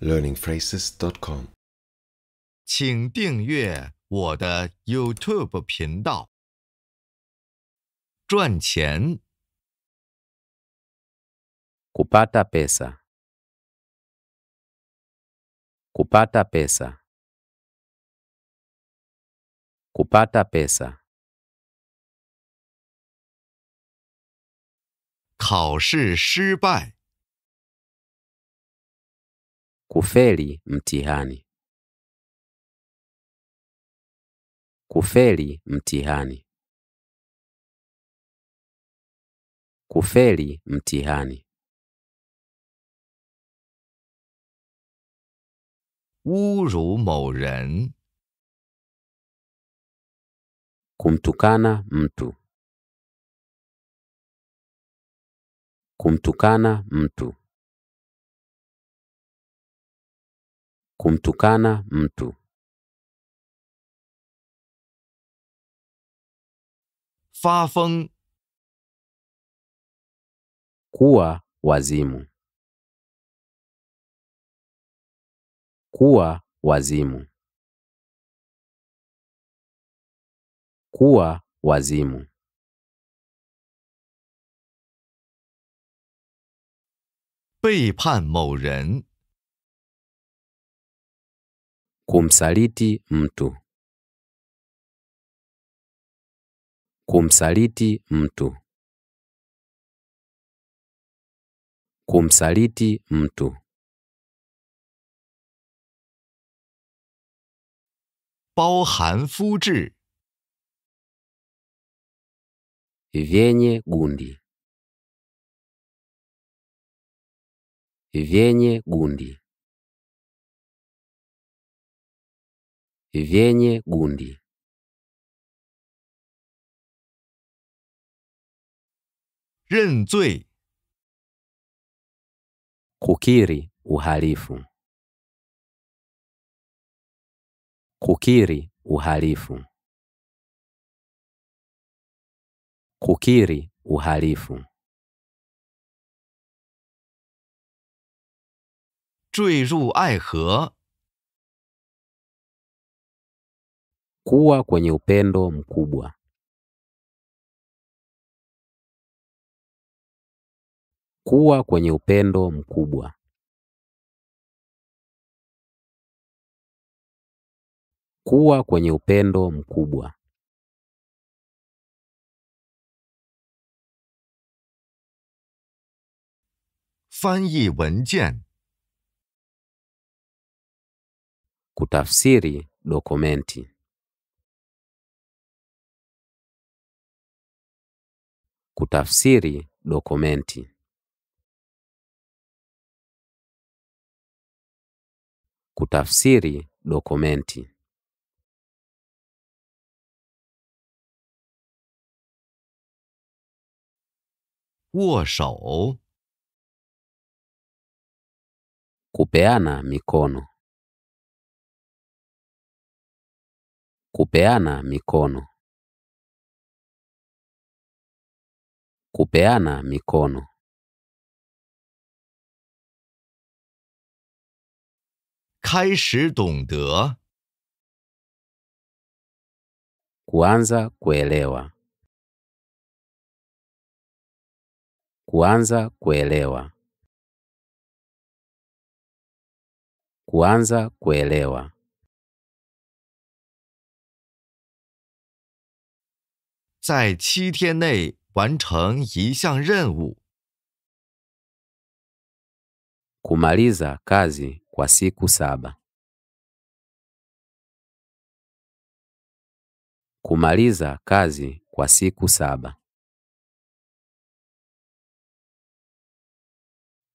learningphrases.com，请订阅我的 YouTube 频道，赚钱。古 u p a t a p e s a 古 u p a t a p e s a u p a t a pesa，考试失败。Kufeli mtihani. Kufeli mtihani. Kufeli mtihani. Wuru mou ren. Kumtukana mtu. Kumtukana mtu. kumtukana 姆图卡纳 t e 发疯。kuwa wazimu，kuwa wazimu，kuwa wazimu，背叛某人。Kumsaliti mtu. Kumsaliti mtu. Kumsaliti mtu. Bao han fu zhi. Vyenye gundi. Vyenye gundi. 维涅古迪。认罪。库基里乌哈里夫。库基里乌哈里夫。库基里乌哈里夫。坠入爱河。kuwa kwenye upendo mkubwa. Kuwa kwenye upendo mkubwa. Kuwa kwenye upendo mkubwa. Fanyi wenjian. Kutafsiri dokumenti. Kutafsiri dokumenti. Kutafsiri dokumenti. Woshou. Kupeana mikono. Kupeana mikono. Kubena mikonu, 开始懂得 kuanza kuielewa, kuanza kuielewa, kuanza kuielewa, 在七天内。完成一项任务。Kumaliza kazi kwa siku saba. Kumaliza kazi kwa siku saba.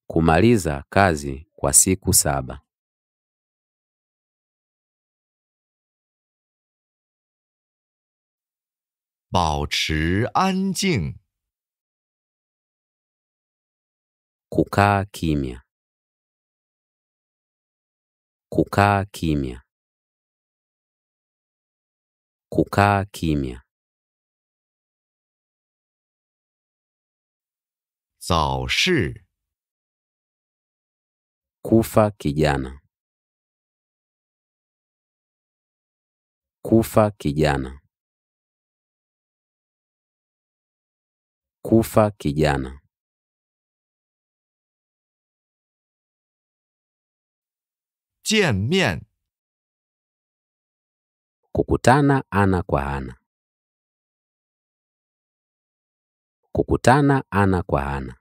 Kumaliza kazi kwa siku saba. 保持安静。k u k a k i mia，Cukai k mia，Cukai k mia。早市。k u f a k i v i a n a k u f a k i v a n a Kufa Kiana，j 见面。Kukutana ana kwa ana。Kukutana ana kwa ana。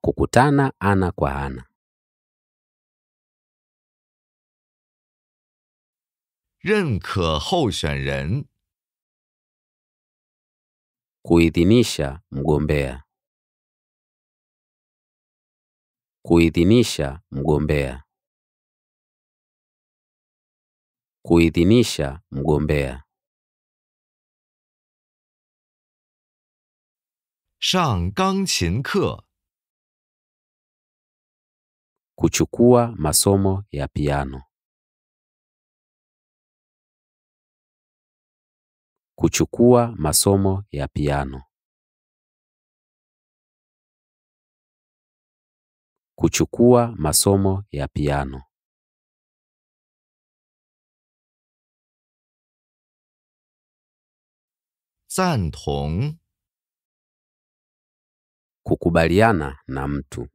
Kukutana ana kwa ana。认可候选人。kuidhinisha mgombea kuidhinisha mgombea kuidhinisha mgombea ke kuchukua masomo ya piano kuchukua masomo ya piano. Kuchukua masomo ya piano. Zantong. Kukubaliana na mtu.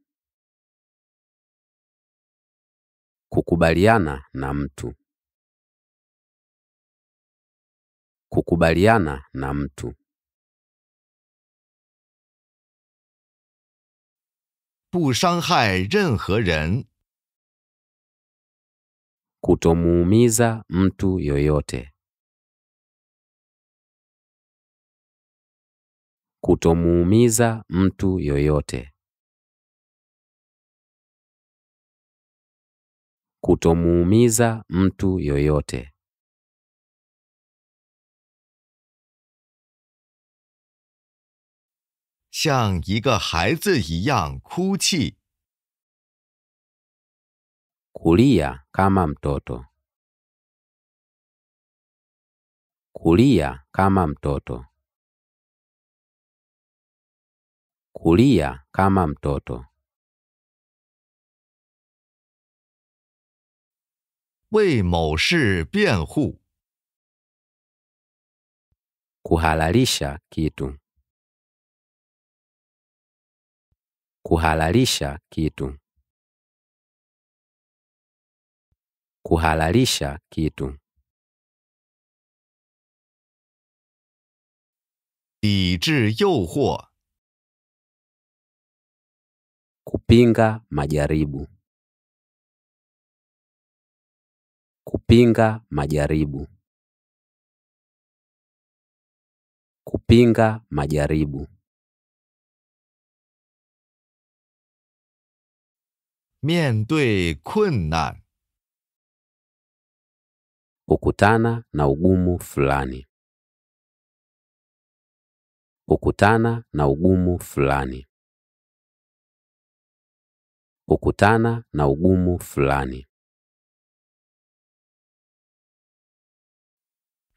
Kukubaliana na mtu. Kukubaliana na mtu. Kutomuumiza mtu yoyote. Kutomuumiza mtu yoyote. Kutomuumiza mtu yoyote. 像一个孩子一样哭泣，kulia kamam toto，kulia kamam toto，kulia kamam toto，为某事辩护，kuhalarisha kitu。Kuhalalisha kitu. Kuhalalisha kitu. yuhuo. kupinga majaribu. Kupinga majaribu. Kupinga majaribu. 面对困难，kukutana na ugumu fulani, kukutana na ugumu fulani, kukutana na ugumu fulani.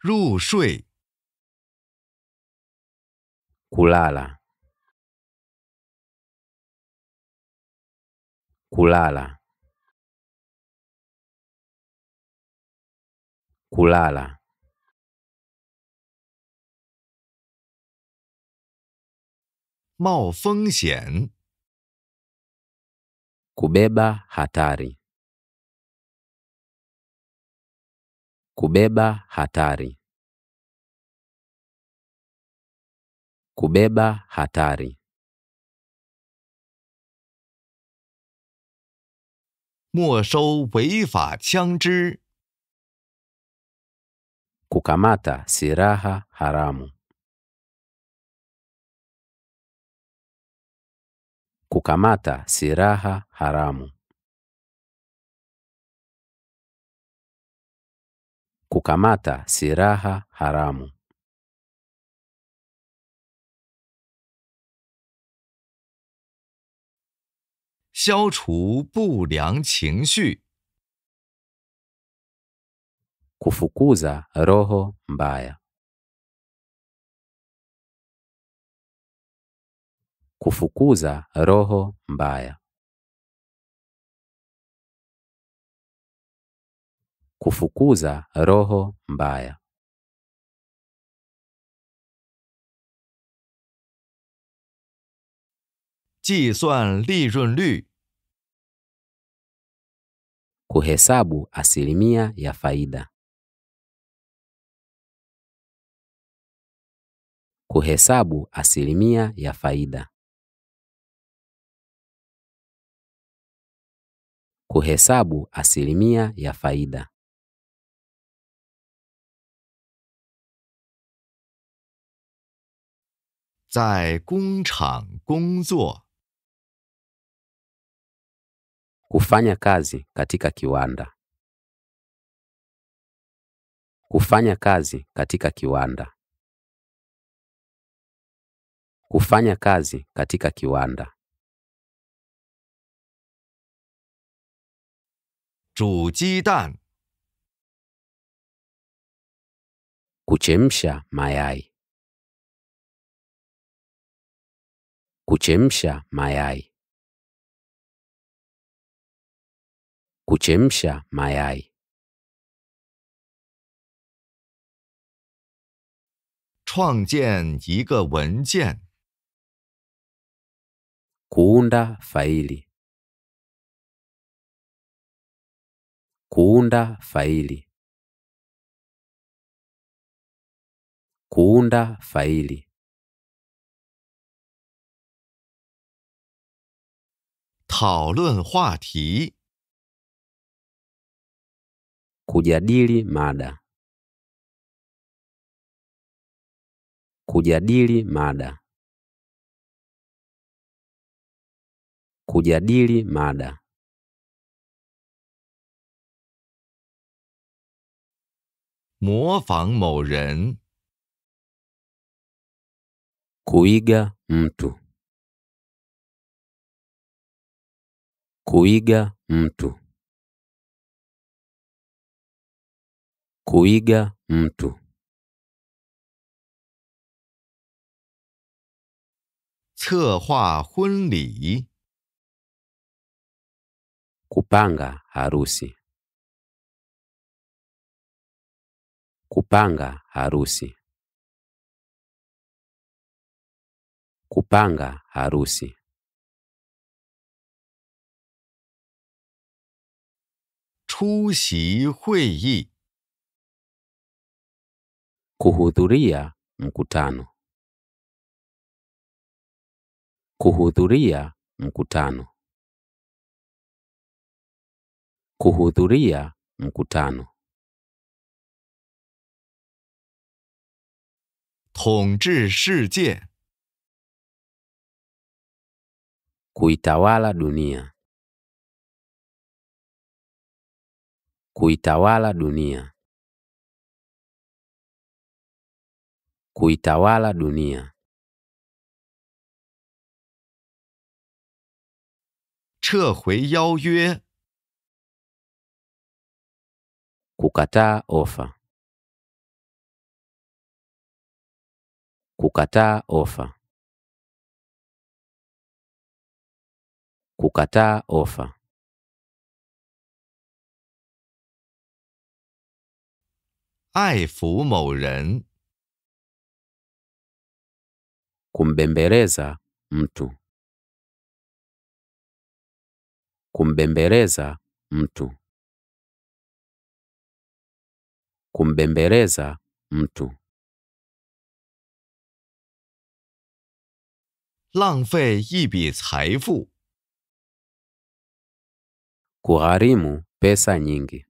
入睡，kulala kulala kulala mao kubeba hatari kubeba hatari kubeba hatari 没收违法枪支。Kukamata siraha haramu。Kukamata siraha haramu。Kukamata siraha haramu。消除不良情绪。计算利润率。kuhesabu asilimia ya faida. Kuhesabu asilimia ya faida. Kuhesabu asilimia ya faida gongzuo Kufanya kazi katika kiwanda. Kufanya kazi katika kiwanda. Kufanya kazi katika kiwanda. Chujidan. kuchemsha mayai. Kuchemsha mayai. k u c h e m s h a maiayi。创建一个文件。Kunda f i l i Kunda f i l i Kunda f i l i 讨论话题。Kujadili mada. Kujadili mada. Kujadili mada. Mofang mou ren. Kuiga mtu. Kuiga mtu. Kuiga mtu. Cehua 策划婚 i k u p a n g a harusi. Kupanga harusi. Kupanga harusi. Chusi h u 席会议。Kuhudhuria mkutano. Kuhudhuria mkutano. Kuhudhuria mkutano. 统治世界 Kuitawala dunia. Kuitawala dunia. 退出阿拉多年。撤回邀约。拒答 offer。拒答 offer。拒答 offer。爱抚某人。Kumbembeleza mtu. Kumbembeleza mtu. Kumbembeleza mtu. kugharimu pesa nyingi.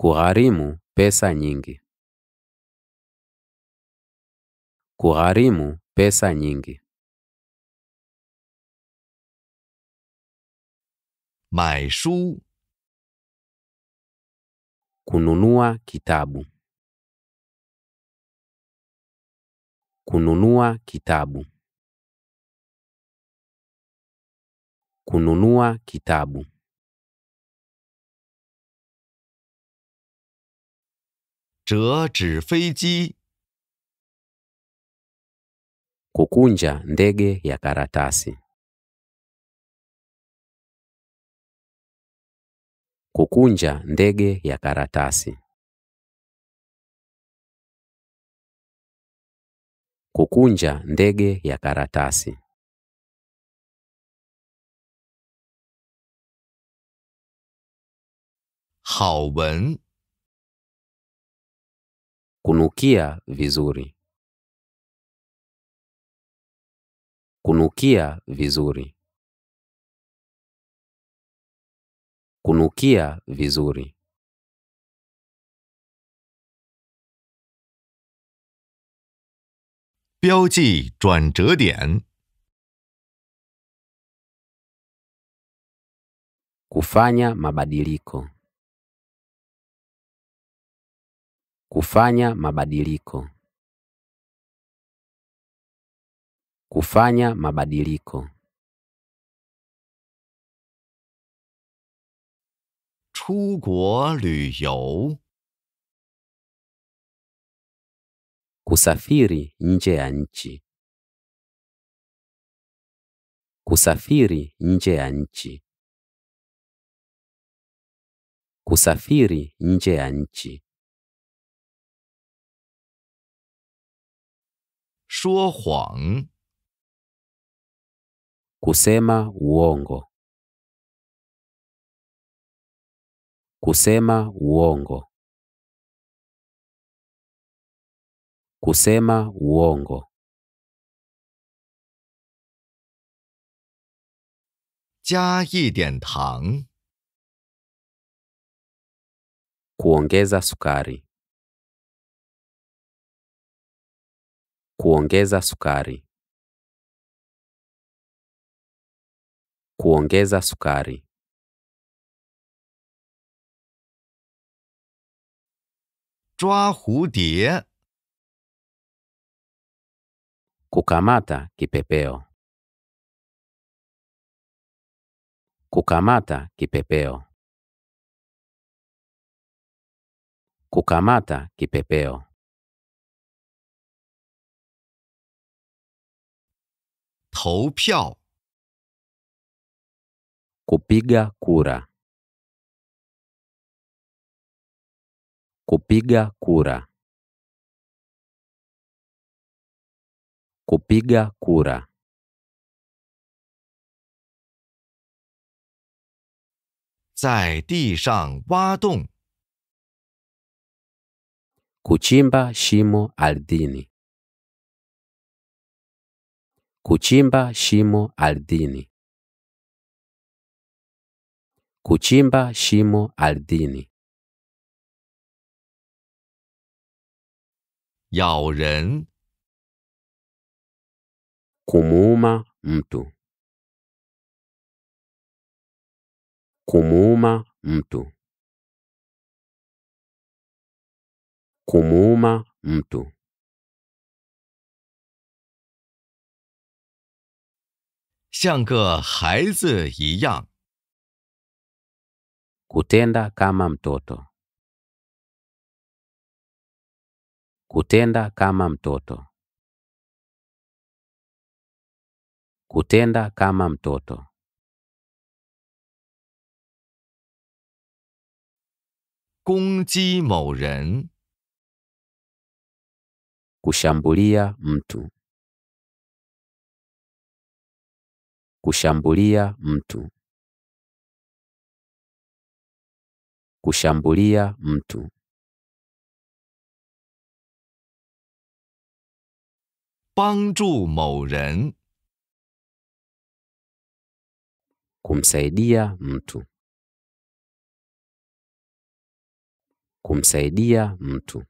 Kugharimu pesa nyingi. kugharimu pesa nyingi. 买书 kununua kitabu. Kununua kitabu. Kununua kitabu. Cheo zhi Kukunja ndege ya karatasi. Kukunja ndege ya karatasi. Kukunja ndege ya karatasi. Hao Kunukia vizuri. Kunukia vizuri. Kunukia vizuri. Biaoji zhuan zhe dian. Kufanya mabadiliko. Kufanya mabadiliko. Kufanya mabadiliko. Kusafiri nje ya nchi. Kusafiri nje ya nchi. Kusafiri nje ya nchi. Kusema uongo. Kusema uongo. Kusema uongo. Jia yi dian tang. Kuongeza sukari. Kuongeza sukari. kuongeza sukari. Zwa hudie. Kukamata kipepeo. Kukamata kipepeo. Kukamata kipepeo. Tou piao. Kupiga kura. Kupiga kura. Kupiga kura. Kuchimba shimo ardhini. Kuchimba shimo ardhini. Kuchimba Shimo Aldini，咬人。Kumuma mtu，kumuma mtu，kumuma mtu，像个孩子一样。Kutenda kama mtoto. Kutenda kama mtoto. Kutenda kama mtoto. Kungji mou ren. Kushambulia mtu. Kushambulia mtu. Kushambulia mtu. Kumsaidia mtu. Kumsaidia mtu.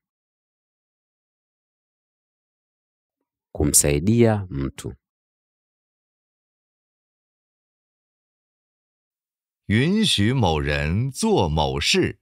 Kumsaidia mtu. 允许某人做某事。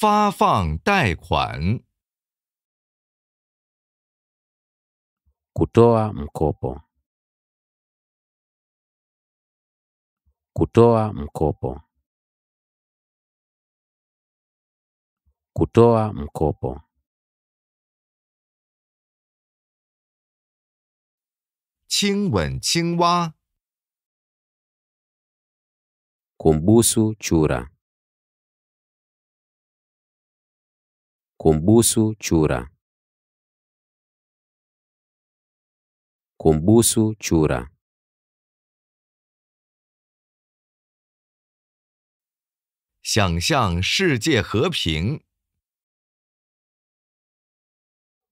发放贷款。Kudoa mkopo。Kudoa mkopo。Kudoa mkopo。亲吻青蛙。Kumbusu chura。Kumbusu chura. Kumbusu chura.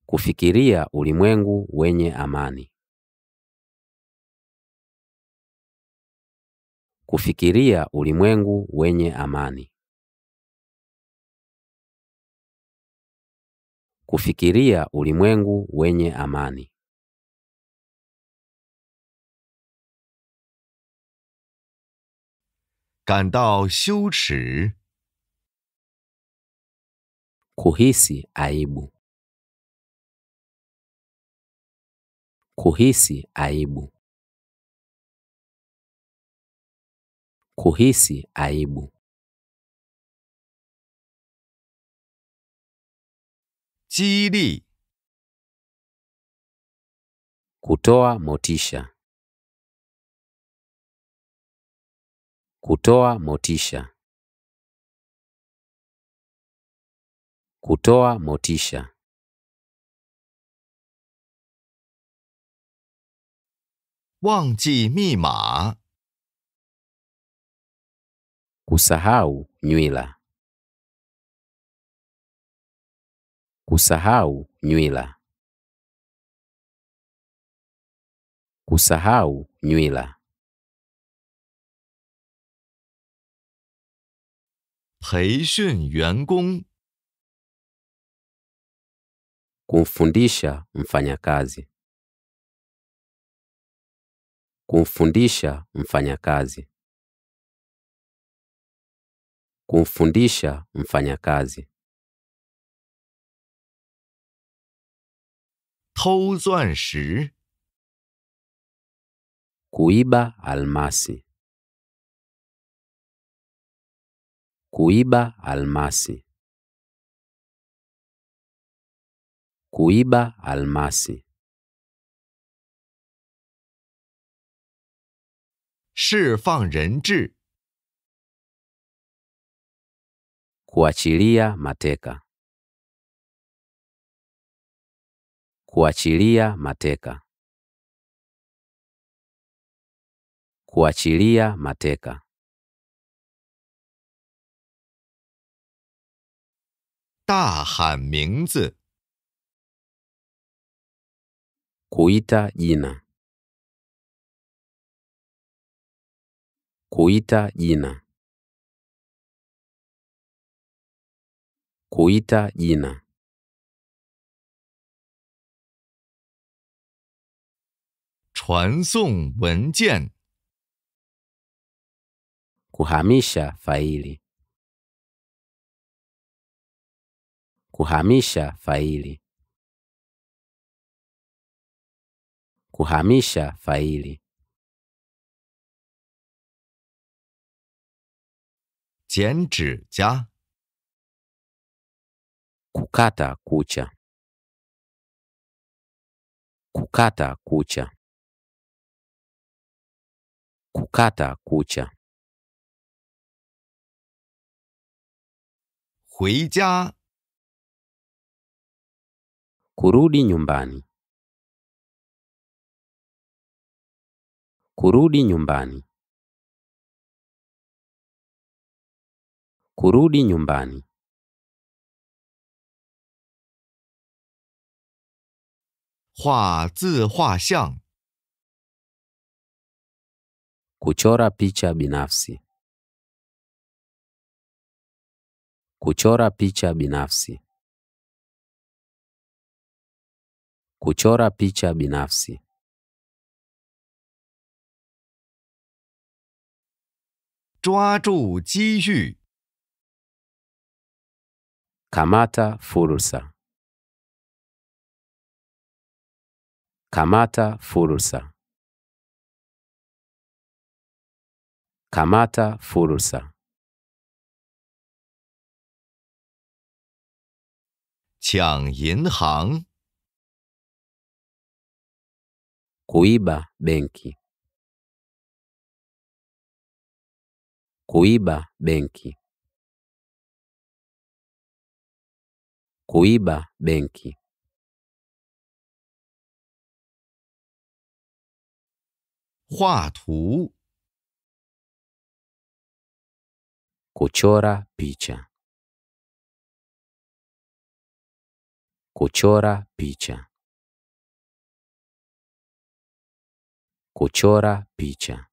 Kufikiria ulimwengu wenye amani. Kufikiria ulimwengu wenye amani. kufikiria ulimwengu wenye amani. Kandao shuchi. Kuhisi aibu. Kuhisi aibu. Kuhisi aibu. 激励 kutoa motisha kutoa motisha kutoa motisha wangji mima kusahau nywila Kusahau nywila. Kusahau nywila. Peishun yuangong. kumfundisha mfanyakazi. Kumfundisha mfanyakazi. Kumfundisha mfanyakazi. 偷钻石，cubas almasi，cubas almasi，cubas almasi，释放人质，guachiria mateca。Kuachilia mateka. Kuachilia mateka. Kuita jina. Kuita jina. Kuita jina. 传送文件。Kuhamisha faili. Kuhamisha faili. Kuhamisha faili. 剪指甲。Kukata kucha. Kukata kucha. Kukata kucha. 回家 kurudi nyumbani. Kurudi nyumbani. Kurudi nyumbani. Hua zi hua xiang Kuchora picha binafsi. Kuchora picha binafsi. Kuchora picha binafsi. Kamata fursa. Kamata fursa. Kamata Furusa，抢银行，Kuiba Banki，Kuiba Banki，Kuiba Banki，画图。Kuchora picha. Kuchora picha. Kuchora picha.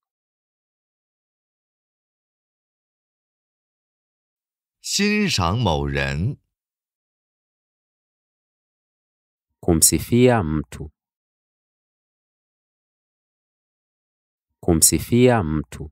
Kumsifia mtu. Kumsifia mtu.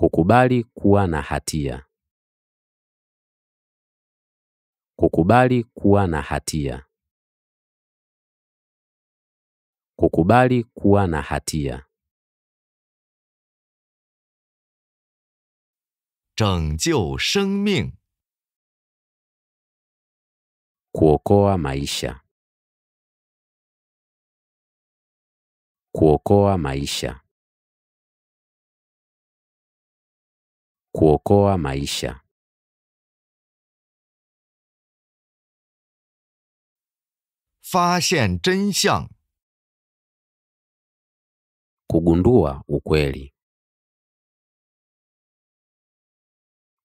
Kukubali kuwa na hatia. Kukubali kuwa na hatia. Kukubali kuwa na hatia. 拯救生命 kuokoa maisha. Kuokoa maisha. 果果啊，买一下！发现真相！扣工资啊，扣钱里！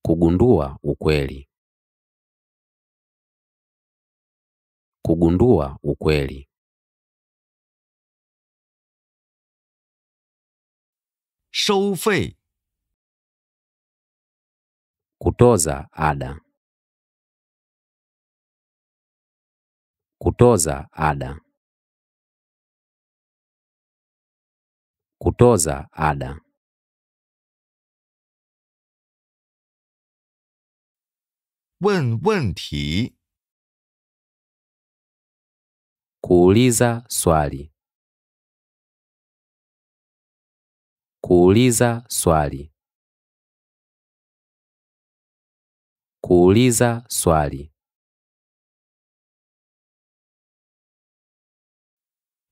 扣工资啊，扣钱里！扣工资啊，扣钱里！收费。Kutoza ada. Kutoza ada. Kutoza ada. Wen wenti. Kuuliza swali. Kuuliza swali. Kuliza swali.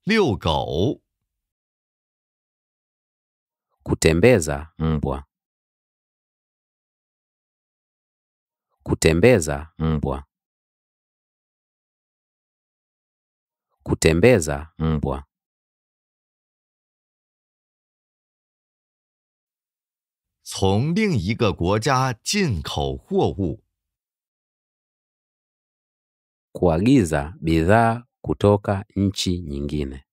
遛狗。Kutembeza mbona. Kutembeza mbona. Kutembeza mbona. 从另一个国家进口货物。kuagiza bidhaa kutoka nchi nyingine.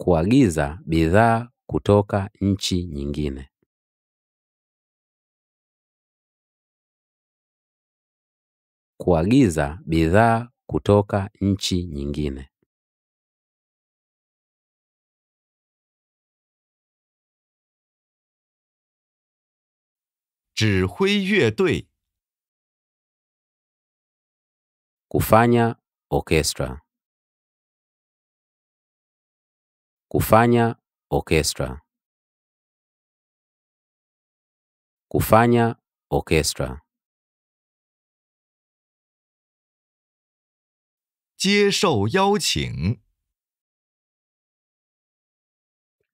Kuagiza bidhaa kutoka nchi nyingine. Kuagiza bidhaa kutoka nchi nyingine. 指挥乐队。Kufanya orkestra。Kufanya orkestra。Kufanya orkestra。接受邀请。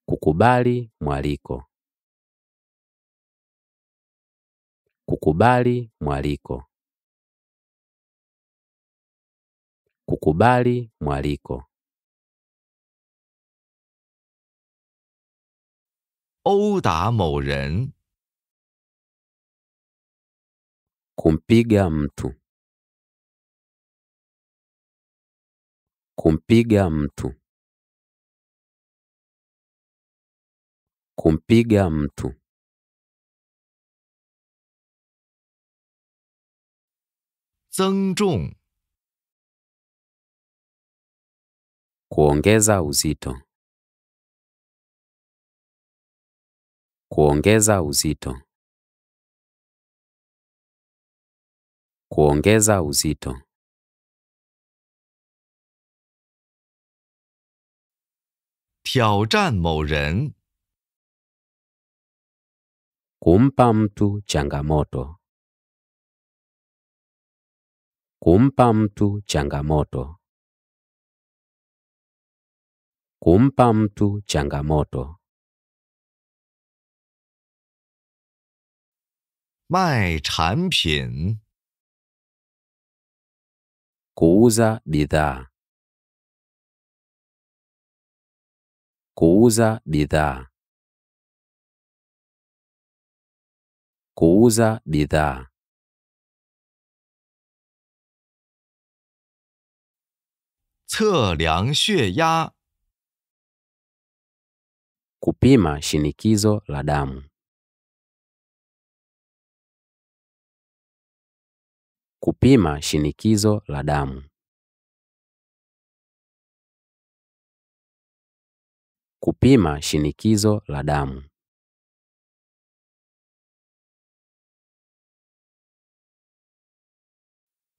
Kukubali mwaliko。Kukubali mwaliko. Kukubali mwaliko. Ouda mou ren. Kumpiga mtu. Kumpiga mtu. Kumpiga mtu. 增重 kuongeza uzito kuongeza uzito kuongeza uzito kumpa mtu changamoto Kumpa mtu changamoto. Kumpa mtu changamoto. kuuza bidhaa. Kuuza bidhaa. Kuuza bidhaa. 测量血压。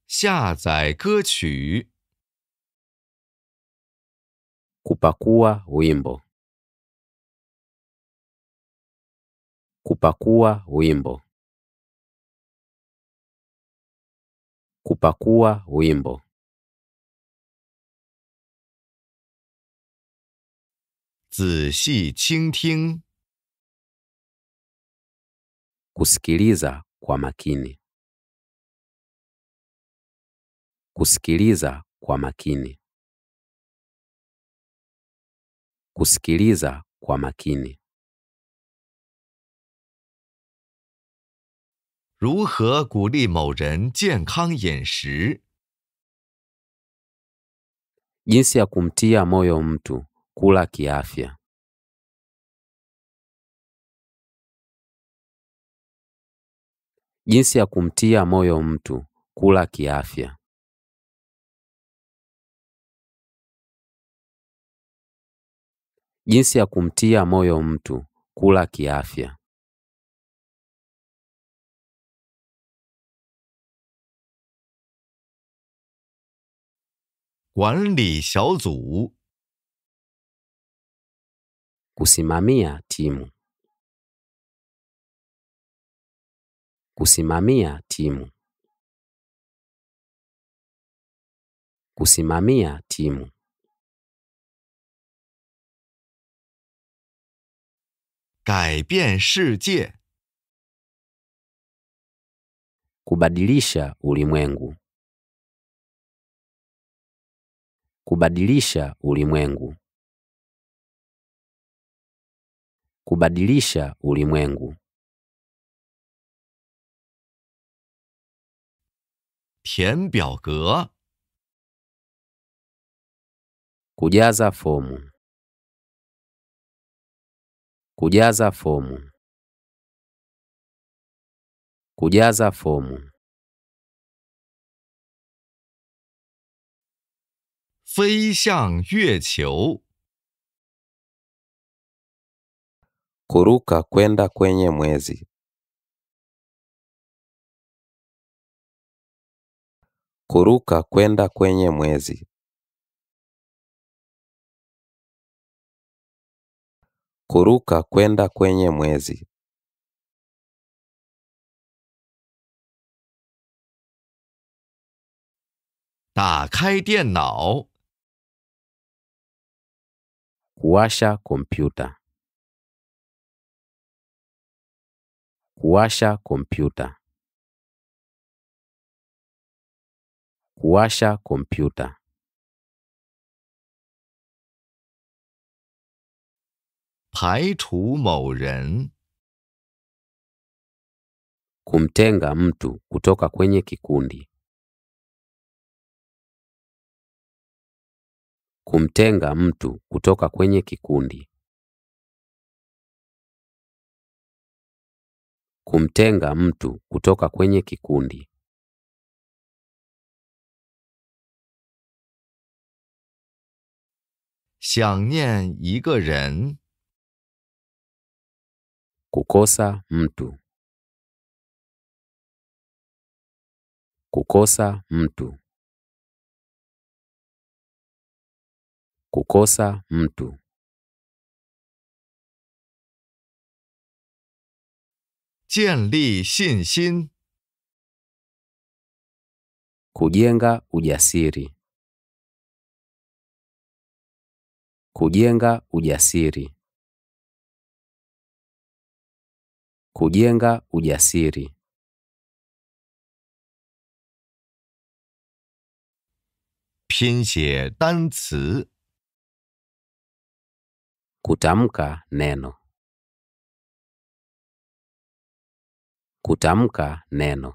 下载歌曲。Kupakua wimbo. Kupakua wimbo. Kupakua wimbo. Zixi chingting Kusikiliza kwa makini. Kusikiliza kwa makini. kusikiliza kwa makini. jinsi ya kumtia moyo mtu kula kiafya. jinsi ya kumtia moyo mtu kula kiafya. Jinsi ya kumtia moyo mtu kula kiafya. Kusimamia timu. Kusimamia timu. Kusimamia timu. 改变世界。Kubadilisha ulimwengu。Kubadilisha ulimwengu。Kubadilisha ulimwengu。填表格。k u d a z a f o m u Kujaza fomu. Kujaza fomu. Kuruka kwenda kwenye mwezi. Kuruka kwenda kwenye mwezi. Kuruka kwenda kwenye Mwezi kuwasha kompyuta. Kuwasha kompyuta. Kuwasha kompyuta. 排除某人，想念一个人。Kukosa mtu. Kukosa mtu. Kukosa mtu. Jianli xinxin. Kujenga ujasiri. Kujenga ujasiri. kujenga ujasiri. Pinjie danci. Kutamka neno. Kutamka neno.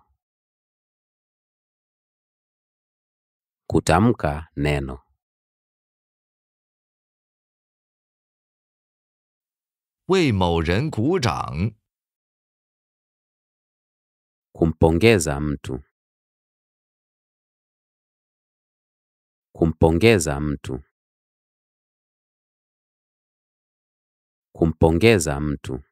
Kutamka neno. Wei mou ren gu zhang. Kumpongeza mtu. Kumpongeza mtu. Kumpongeza mtu.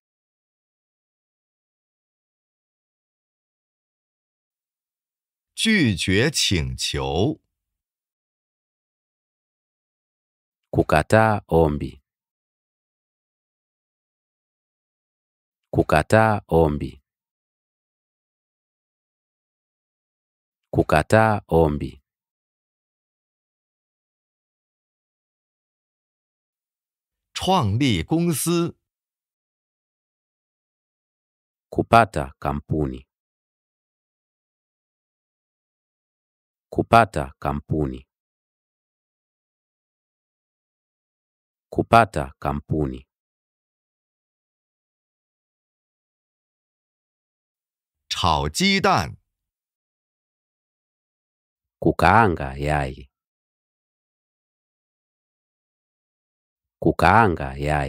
Kukataa ombi. Kukataa ombi. k u k a t a Ombi，创立公司。Kupata k a m p u n i k u p a t a k a m p u n i k u p a t a k a m p u n i 炒鸡蛋。kukaanga yai. Kupunguza k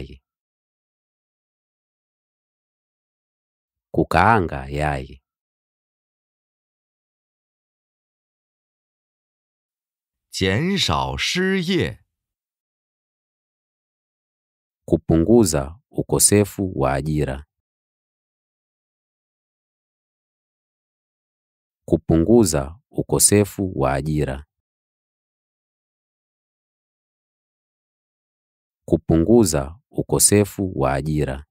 a a a yai. n g ukosefu wa jira. Kupunguza ukosefu wa ajira. Kupunguza ukosefu wa ajira.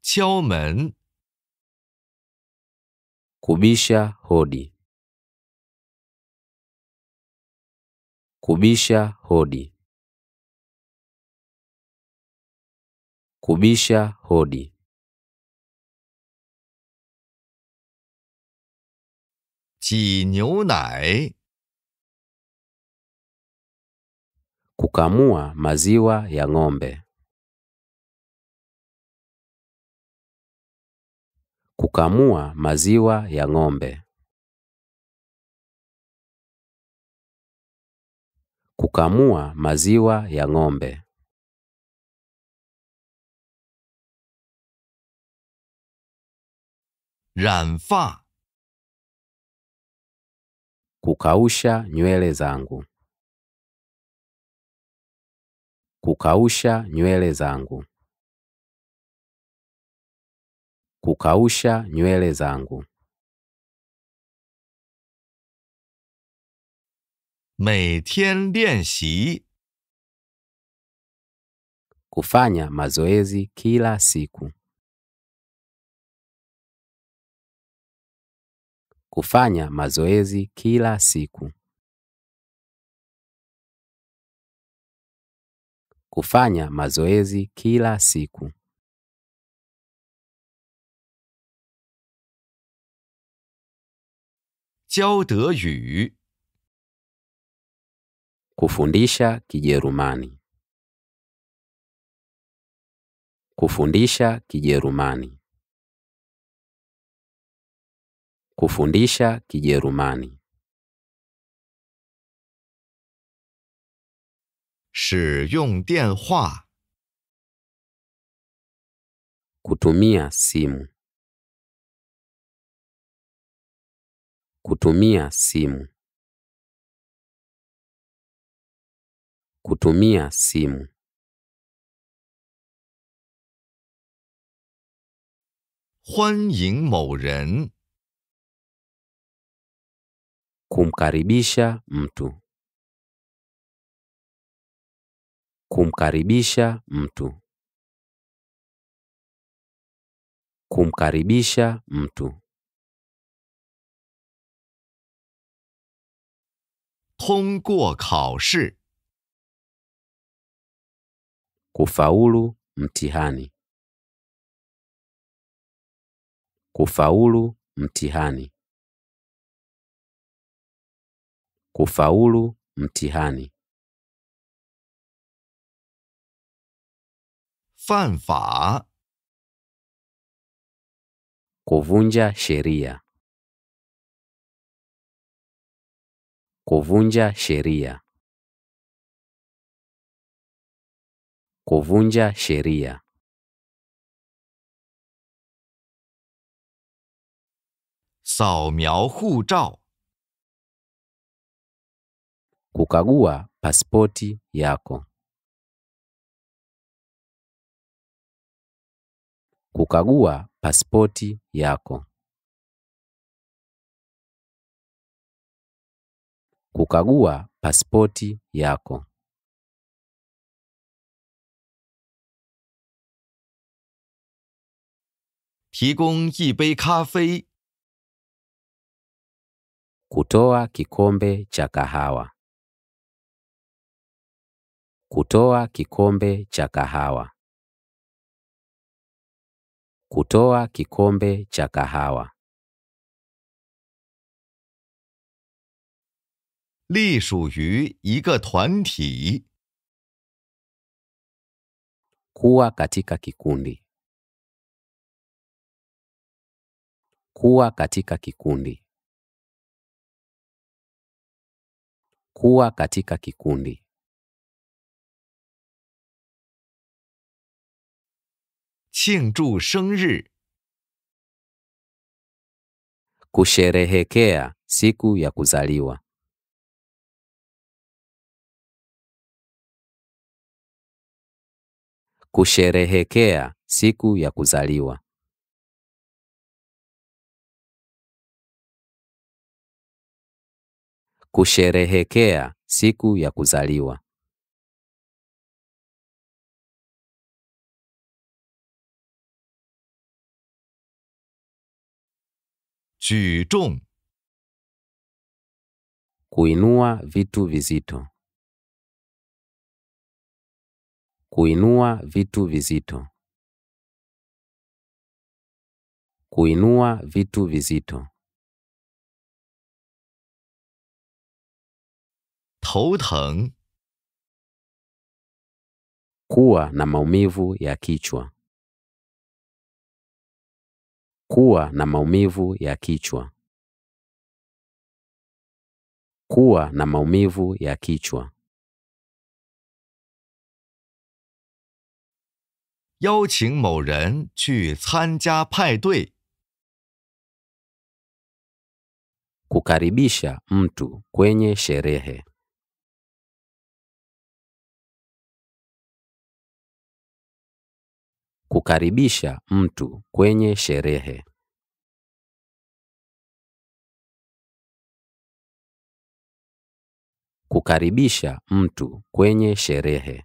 Chiao Kubisha hodi. Kubisha hodi. Kubisha hodi. 挤牛奶 kukamua maziwa ya ng'ombe kukamua maziwa ya ng'ombe kukamua maziwa ya ng'ombe ranfa Kukausha nywele zangu. Kukausha nywele zangu. Kukausha nywele zangu. 每天练习 kufanya mazoezi kila siku. Kufanya mazoezi kila siku. Kufanya mazoezi kila siku. Kufundisha Kijerumani. Kufundisha Kijerumani. Kufundisha Kijerumani. 使用电话 Kutumia simu. Kutumia simu. Kutumia simu. Huan mou ren. Kumkaribisha mtu. Kumkaribisha mtu. Kumkaribisha mtu. kaoshi. kufaulu mtihani. Kufaulu mtihani. kufaulu mtihani. Fanfa, kuvunja sheria. Kuvunja sheria. Kuvunja sheria. Sao miao hu zhao kukagua pasipoti yako. Kukagua pasipoti yako. Kukagua pasipoti yako. Kutoa kikombe cha kahawa kutoa kikombe cha kahawa, kutoa kikombe cha kahawa. kuwa katika kikundi, kuwa katika kikundi, kuwa katika kikundi. 庆祝生日 kusherehekea siku ya kuzaliwa kusherehekea siku ya kuzaliwa kusherehekea siku ya kuzaliwa 举重，kuinua vitu vizito, kuinua vitu vizito, kuinua vitu vizito. 头疼，kuwa na maumivu ya kichwa kuwa na maumivu ya kichwa. Kuwa na maumivu ya kichwa. kukaribisha mtu kwenye sherehe. kukaribisha mtu kwenye sherehe. Kukaribisha mtu kwenye sherehe.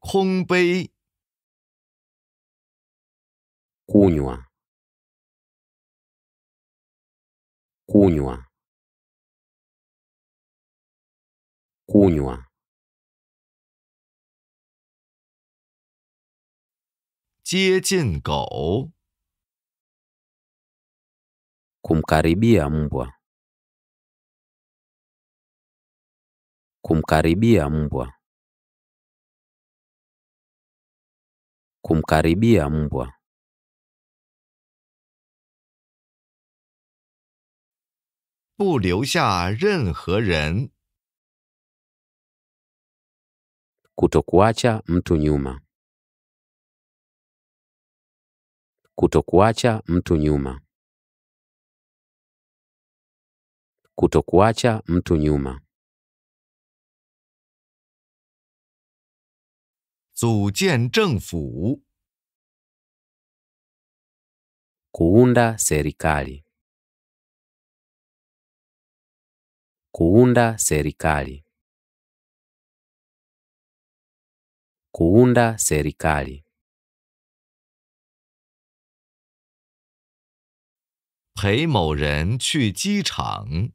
Hongbei. Kunywa. Kunywa. Куньва. Тіецін гоу. Кумкарибія мбва. Кумкарибія мбва. Кумкарибія мбва. Пулівся ренхерен. Kutokuacha mtu nyuma. Kutokuacha mtu nyuma. Kutokuacha mtu nyuma. 组建政府 kuunda serikali. Kuunda serikali. kuunda serikali. Pei mou ren qu chang,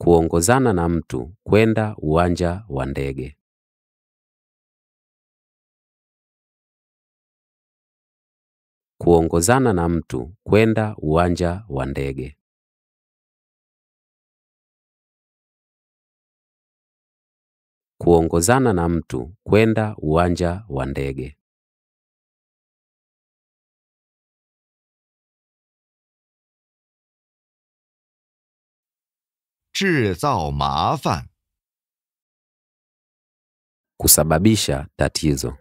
Kuongozana na mtu kwenda uwanja wa ndege. Kuongozana na mtu kwenda uwanja wa ndege. kuongozana na mtu kwenda uwanja wa ndege. Kusababisha tatizo.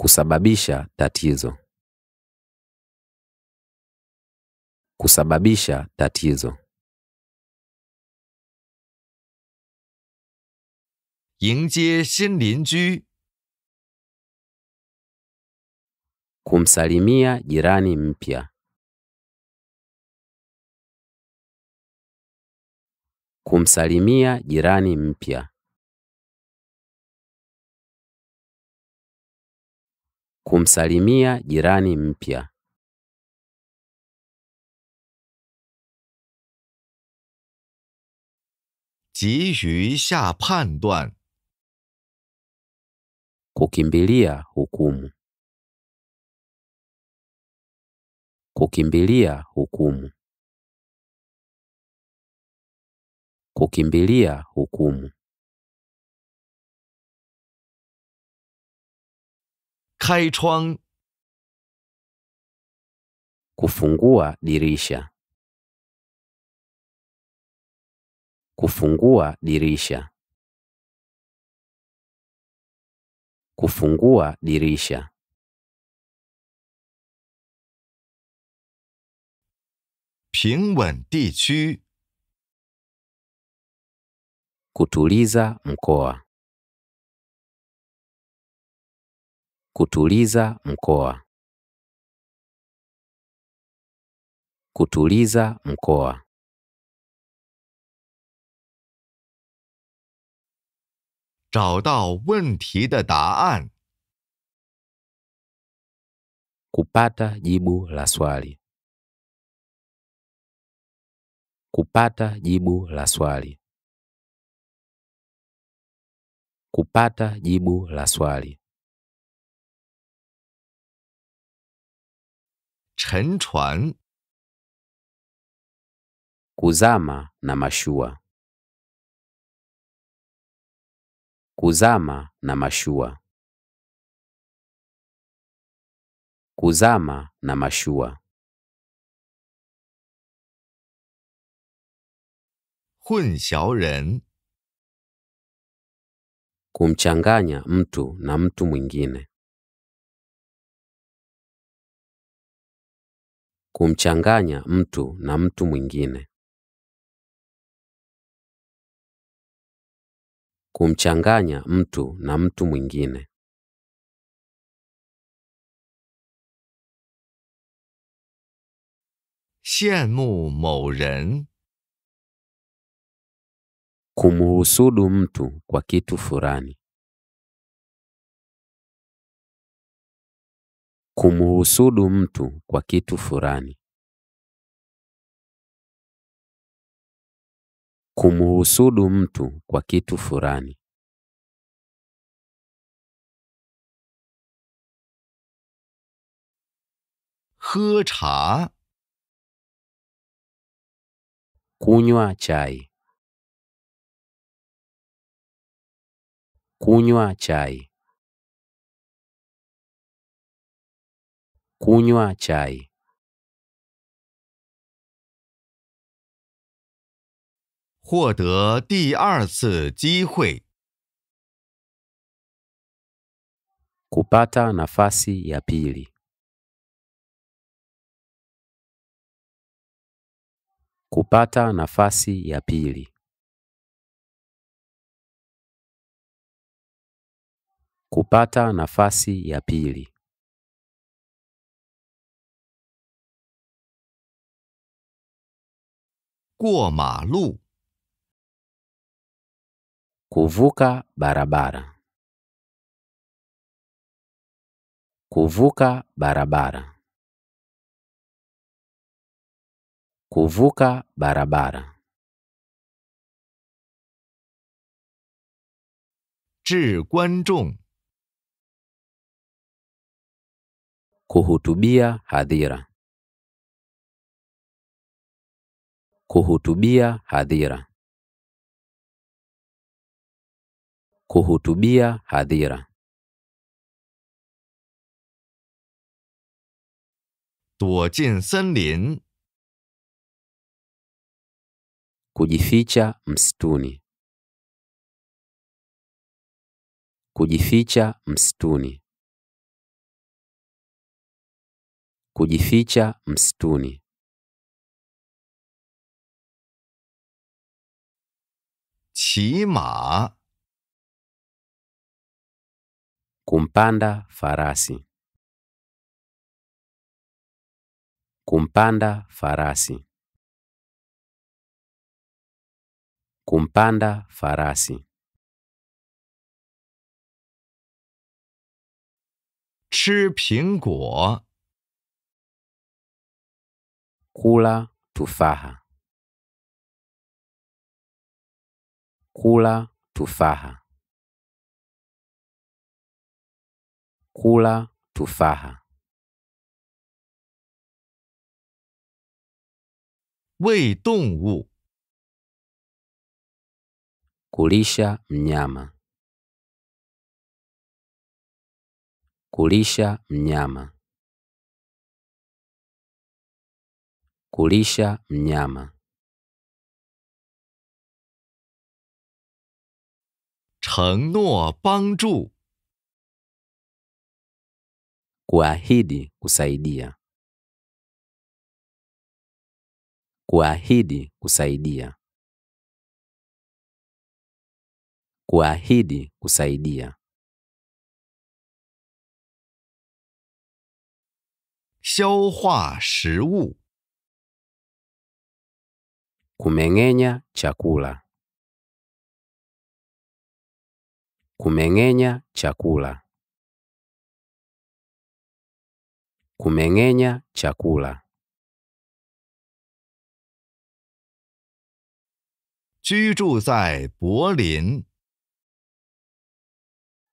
Kusababisha tatizo. Kusababisha tatizo. 迎接新邻居，急于下判断。Kukimbilia hukumu. Kukimbilia hukumu. Kukimbilia hukumu. Kai chuang. Kufungua dirisha. Kufungua dirisha. kufungua dirisha. Kutuliza mkoa. Kutuliza mkoa. Kutuliza mkoa. 找到问题的答案。Kupata ibu laswali. Kupata ibu laswali. Kupata ibu laswali. 沉船。Kuzama namashua. Kuzama na mashua. Kuzama na mashua. ren, kumchanganya mtu na mtu mwingine. Kumchanganya mtu na mtu mwingine. kumchanganya mtu na mtu mwingine. Kumuhusudu mtu kwa kitu fulani. Kumuhusudu mtu kwa kitu fulani. Kumuhusudu mtu kwa kitu fulani. He cha. Kunywa chai. Kunywa chai. Kunywa chai. 获得第二次机会。过马路。Kuvuka barabara. Kuvuka barabara. Kuvuka barabara. 至观众 Kuhutubia hadhira. Kuhutubia hadhira. Kuhutubia hadhira. Kujificha msituni. Kujificha msituni. Kujificha msituni. Qima Kumpanda farasi. Kumpanda farasi. Kumpanda farasi. chi pinguo kula f 吃 h a 苦了不发汗，苦 f 不 h a 呼啦，吐发哈。喂动物。Curisha nyama。Curisha nyama。Curisha nyama。承诺帮助。Kuahidi kusaidia. Kuahidi kusaidia. Kuahidi kusaidia. Xiaohua shiwu. Kumeng'enya chakula. Kumeng'enya chakula. 我每年吃过了。居住在柏林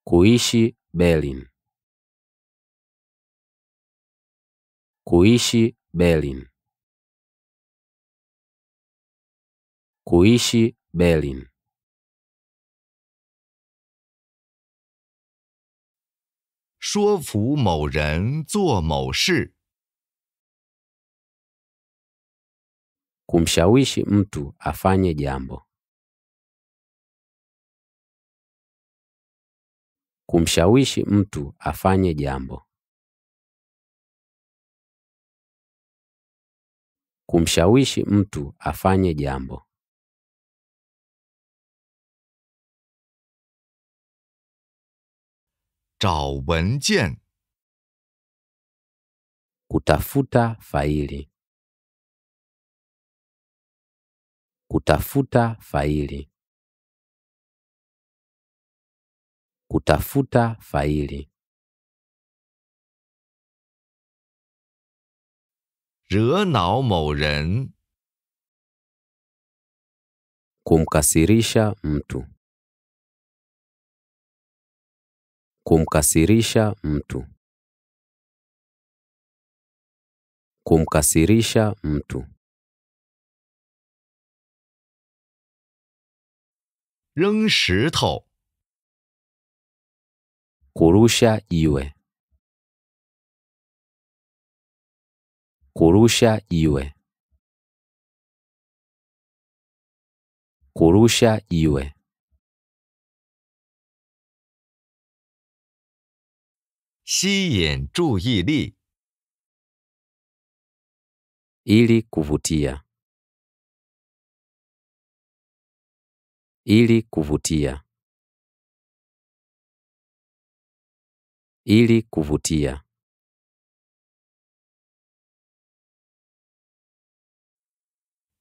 ，Kuishi Berlin，Kuishi Berlin，Kuishi Berlin。说服某人做某事。Kumshawishi mtu afanye jambo. Kumshawishi mtu afanye jambo. Kumshawishi mtu afanye jambo. 找文件，kutafuta faili，kutafuta faili，kutafuta faili，惹恼某人，kumkasirisha mtu。Kumkasirisha mtu. Kumkasirisha mtu. Reng shitou. Kurusha jiwe. Kurusha jiwe. Kurusha jiwe. 吸引注意力。ilih kuvutia, ilih kuvutia, ilih kuvutia。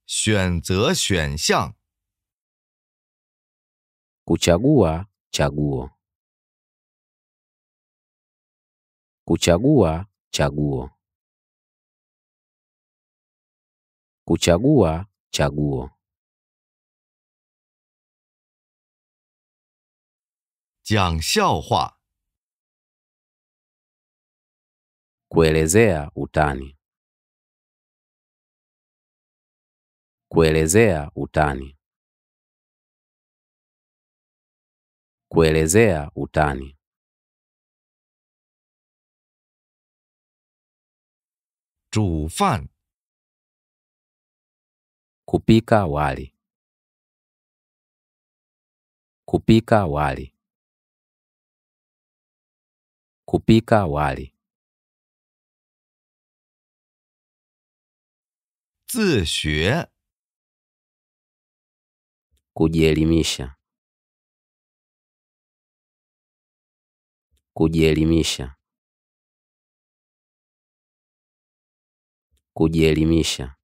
选择选项。kuchagua, chagua。Kuchagua chaguo. Kuchagua chaguo. Kuelezea utani. Kuelezea utani. Kuelezea utani. 煮饭，库皮卡瓦利，库皮卡瓦利，库皮卡瓦利。自学，库杰里米沙，库杰里米沙。库耶利米亚，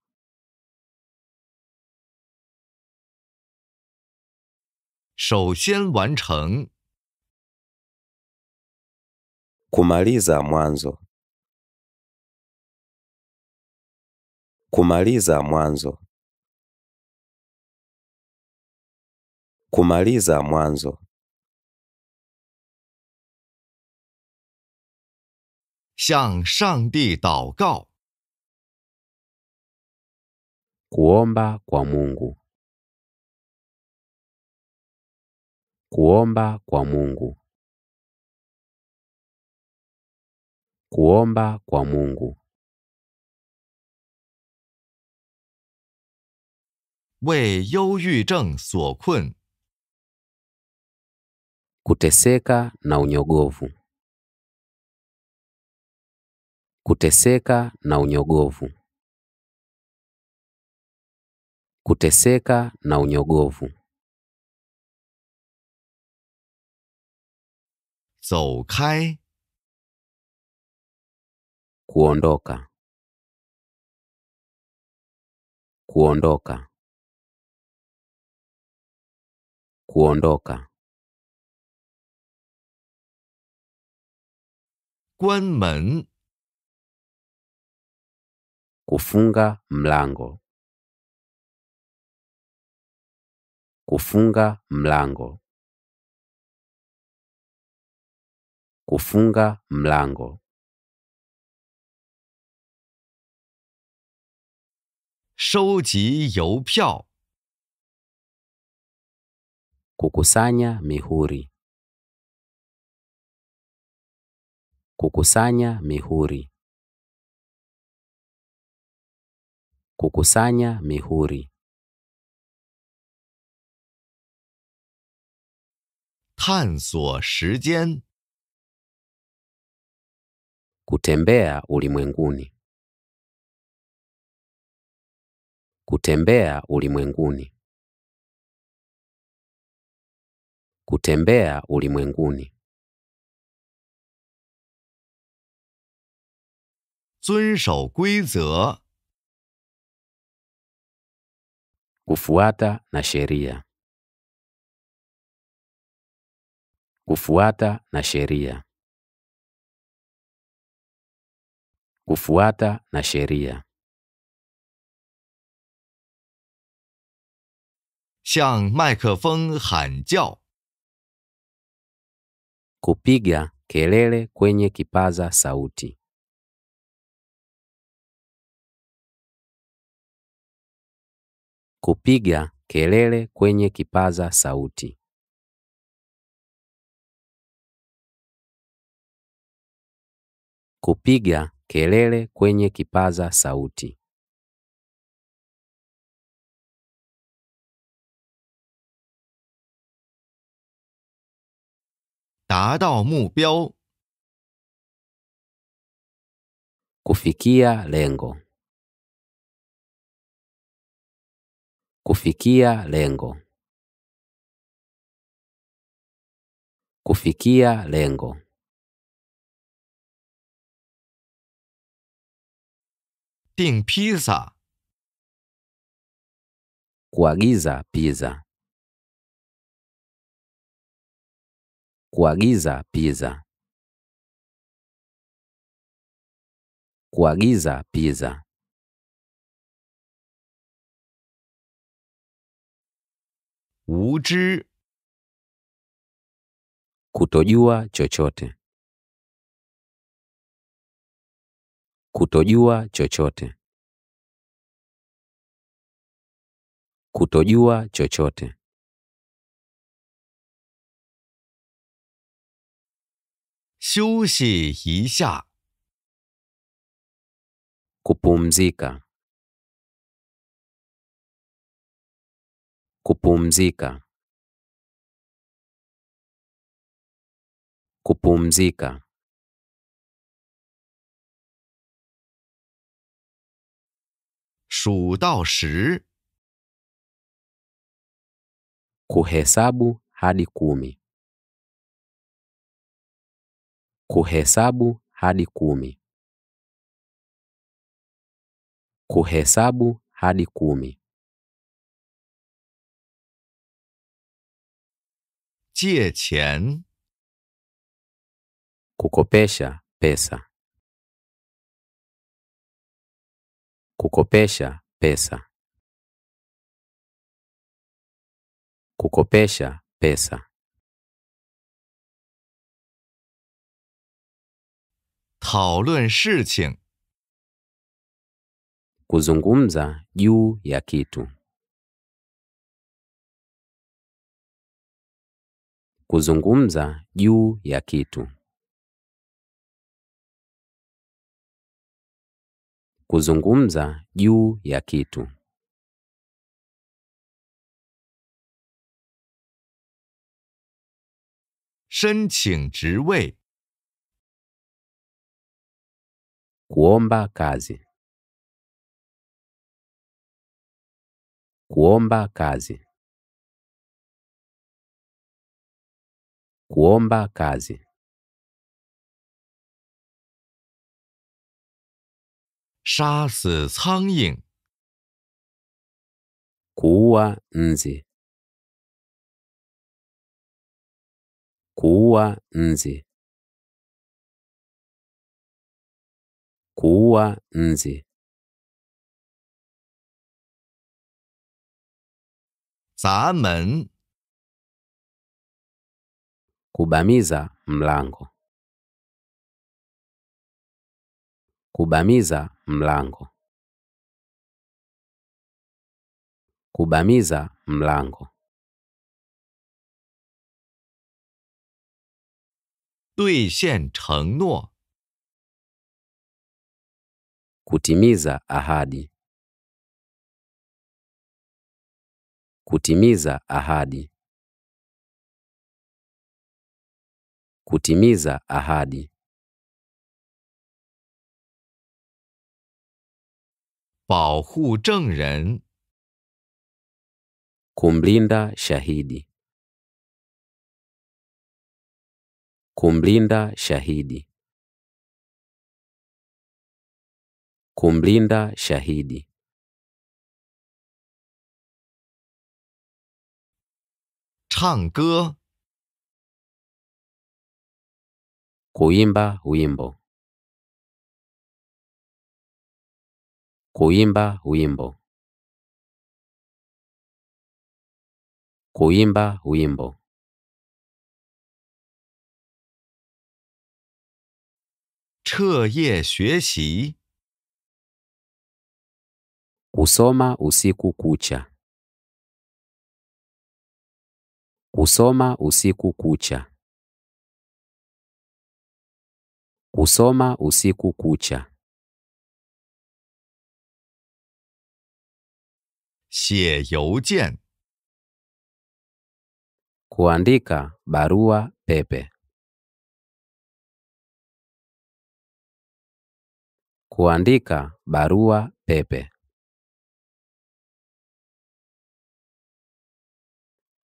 首先完成库马里萨莫安佐，库马里萨莫安佐，库马里萨莫安佐，向上帝祷告。Kuomba kwa Mungu. Kuomba kwa Mungu. Kuomba kwa Mungu. Wei you yu zheng suo kun. Kuteseka na unyogovu. Kuteseka na unyogovu kuteseka na unyogovu. Zoukai. kuondoka, kuondoka, kuondoka. Guanmen. kufunga mlango kufunga mlango, kufunga mlango. Shou kukusanya mihuri, kukusanya mihuri, kukusanya mihuri. 探索时间。遵守规则。Kufuata na sheria. Kufuata na sheria. kupiga kelele kwenye kipaza sauti. Kupiga kelele kwenye kipaza sauti. Kupiga kelele kwenye kipaza sauti. Dadao mubiao. Kufikia lengo. Kufikia lengo. Kufikia lengo. 订披萨。Kuagiza pizza. Kuagiza pizza. Kuagiza pizza. Uji. Kutojua chochote. Kutojua chochote. Kutojua chochote. Kupumzika. Kupumzika. Kupumzika. 数到十，库黑萨布哈利库米，库黑萨布哈利库米，库黑萨布哈利库米。借钱，库库佩莎贝萨。Kukopesha pesa. Kukopesha pesa. Kuzungumza juu ya kitu. Kuzungumza juu ya kitu. kuzungumza juu ya kitu. Shenqing Kuomba kazi. Kuomba kazi. Kuomba kazi. 杀死苍蝇。古啊，嗯子，古啊，嗯子，古啊，嗯子。砸门，古巴米扎姆朗古巴米扎。mlango. Kubamiza mlango. kutimiza ahadi. Kutimiza ahadi. Kutimiza ahadi. 保护证人。Kumbirinda Shahidi。Kumbirinda Shahidi。Kumbirinda Shahidi。唱歌。Kuimba Wimbo。Kuimba wimbo. Kuimba wimbo. Kusoma usiku kucha. Kusoma usiku kucha. Kusoma usiku kucha. 写邮件。Kwandika barua pepe. Kwandika barua pepe.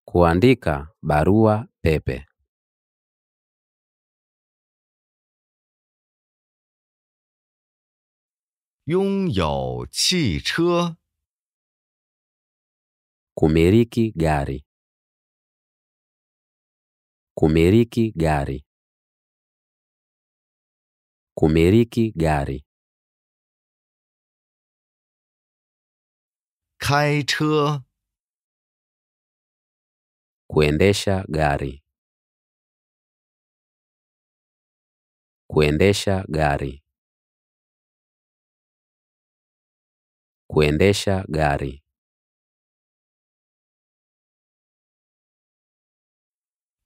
Kwandika barua pepe. 拥有汽车。Kumiliki gari. Kumiliki gari. Kumiliki gari. 开车 kuendesha gari. Kuendesha gari. Kuendesha gari.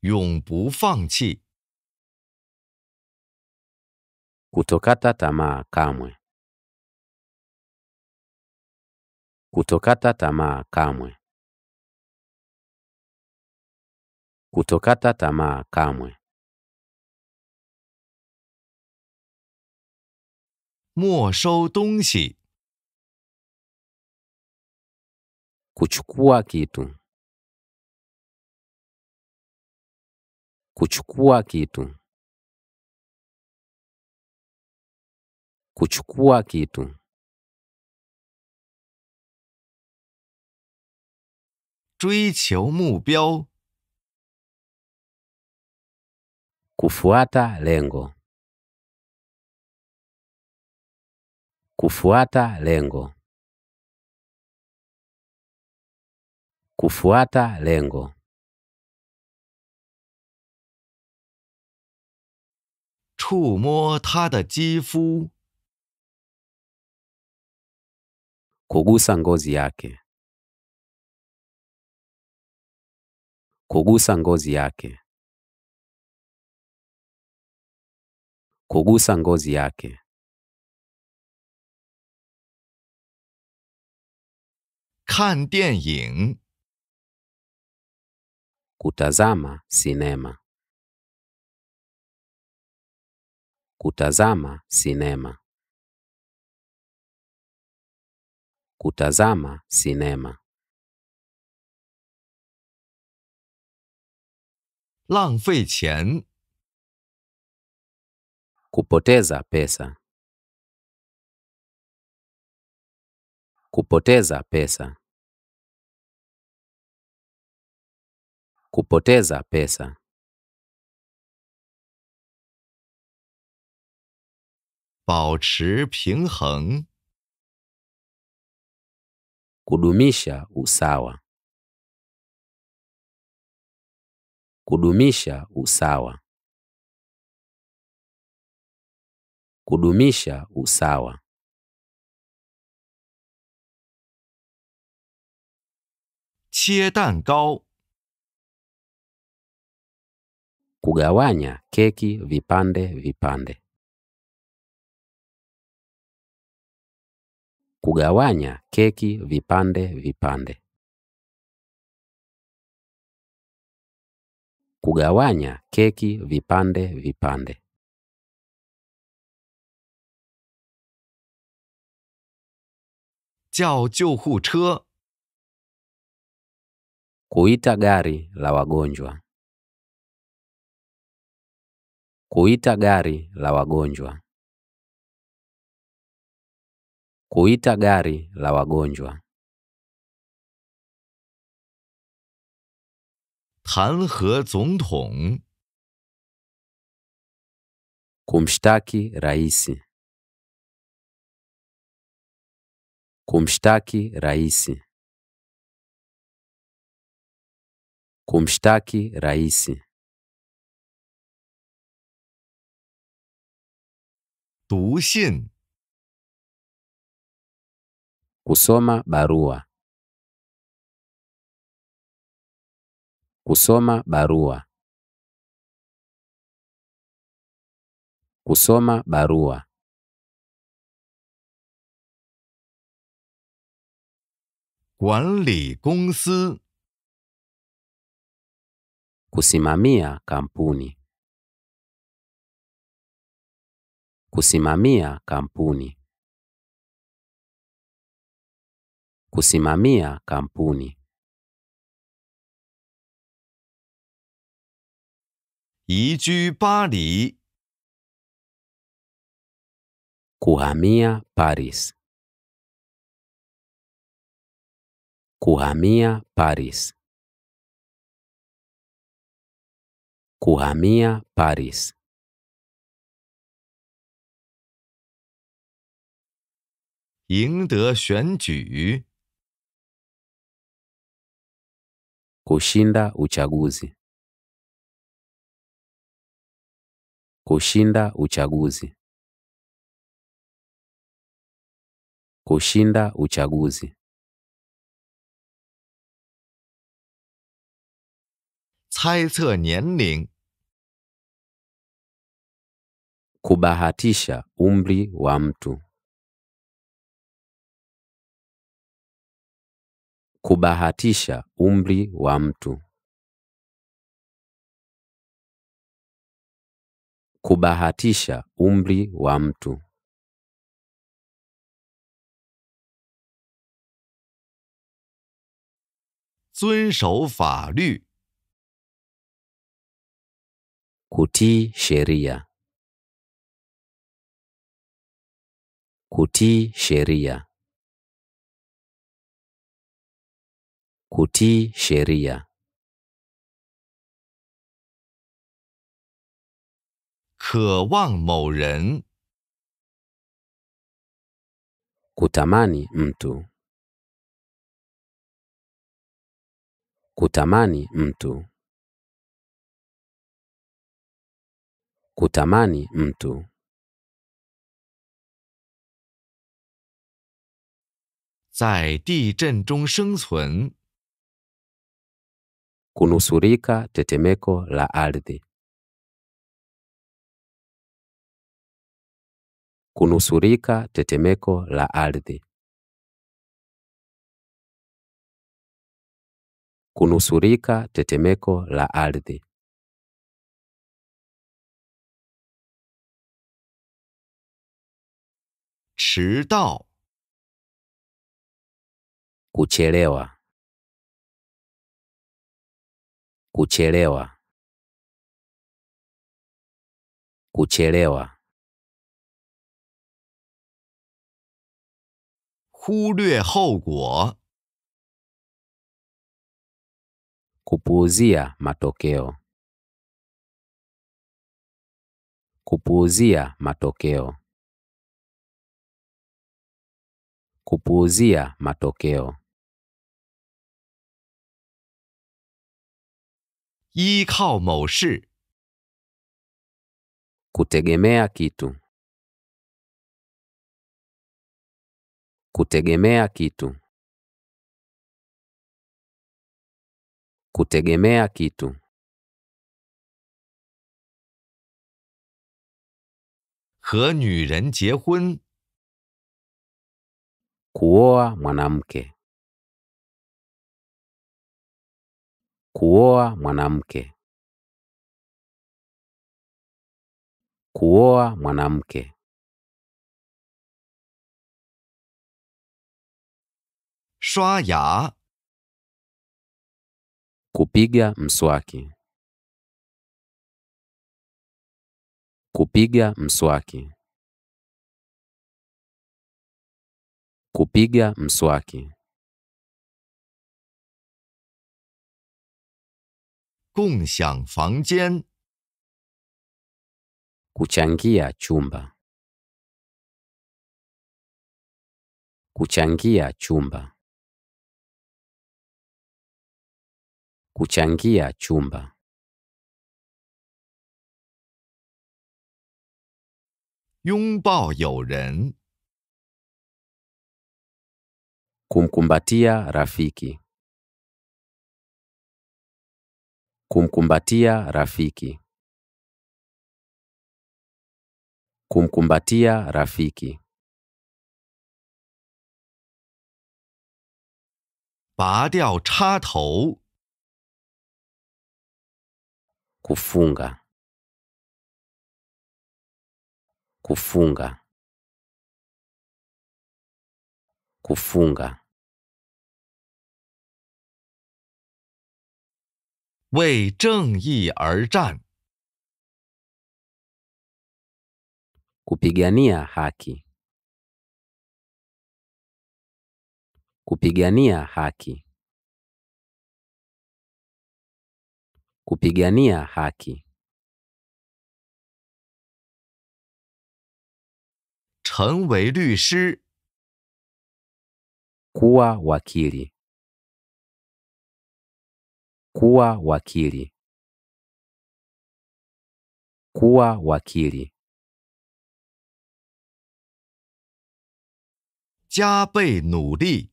永不放弃。Kutokata tamaa kamwe. Kutokata tamaa kamwe. Kutokata tamaa kamwe. kuchukua kitu. kuchukua kitu, kuchukua kitu. Kufuata lengo, kufuata lengo, kufuata lengo. 触摸她的肌肤。Kugusanggo siya k. Kugusanggo siya k. Kugusanggo siya k. 看电影。Kutazama cinema. Kutazama sinema. Kutazama sinema. 浪费钱 Kupoteza pesa. Kupoteza pesa. Kupoteza pesa. 保持平衡。Kudumisha usawa. Kudumisha usawa. Kudumisha usawa. 切蛋糕。Kugawanya keki vipande vipande. Kugawanya keki vipande vipande. Kugawanya keki vipande vipande. Kuita gari la wagonjwa. Kuita gari la wagonjwa. Kuita gari la wagonjwa. 弹劾总统。Kumshtaki raisi. Kumshtaki raisi. Kumshtaki raisi. 读信。Kusoma barua. Kusoma barua. Kusoma barua. Kusimamia kampuni. Kusimamia kampuni. 去马米亚，坎普尼。移居巴黎，去马米亚，巴黎。去马米亚，巴黎。去马米亚，巴黎。赢得选举。Kushinda uchaguzi. Kushinda uchaguzi. Kushinda uchaguzi. kubahatisha umri wa mtu. Kubahatisha umri wa mtu. Kubahatisha umri wa mtu. Kutii sheria. Kutii sheria. Kuti Sharia，渴望某人。Kutamani mtu，Kutamani mtu，Kutamani mtu，在地震中生存。kunusurika tetemeko la ardhi. Kunusurika tetemeko la ardhi. Kunusurika tetemeko la ardhi. Shidao. Kuchelewa kuchelewa kuchelewa hougo kupuuzia matokeo kupuuzia matokeo kupuuzia matokeo 依靠某事，Kutegeme akito，Kutegeme akito，Kutegeme akito，和女人结婚，Kuwa manamke。Kuoa mwanamke. Kuoa mwanamke. Shwaya. Kupiga mswaki. Kupiga mswaki. Kupiga mswaki. 共享房间。Kuchangia chumba. Kuchangia chumba. Kuchangia chumba. 拥抱友人。Kumkumbatia rafiki. Kumkumbatia rafiki. Kumkumbatia rafiki. kufunga Kufunga. Kufunga. 为正义而战。Kupiga niya hacki. Kupiga niya hacki. Kupiga niya hacki. 成为律师。Kuahwakiri. Kuwa wakili. Kuwa wakili. 加倍努力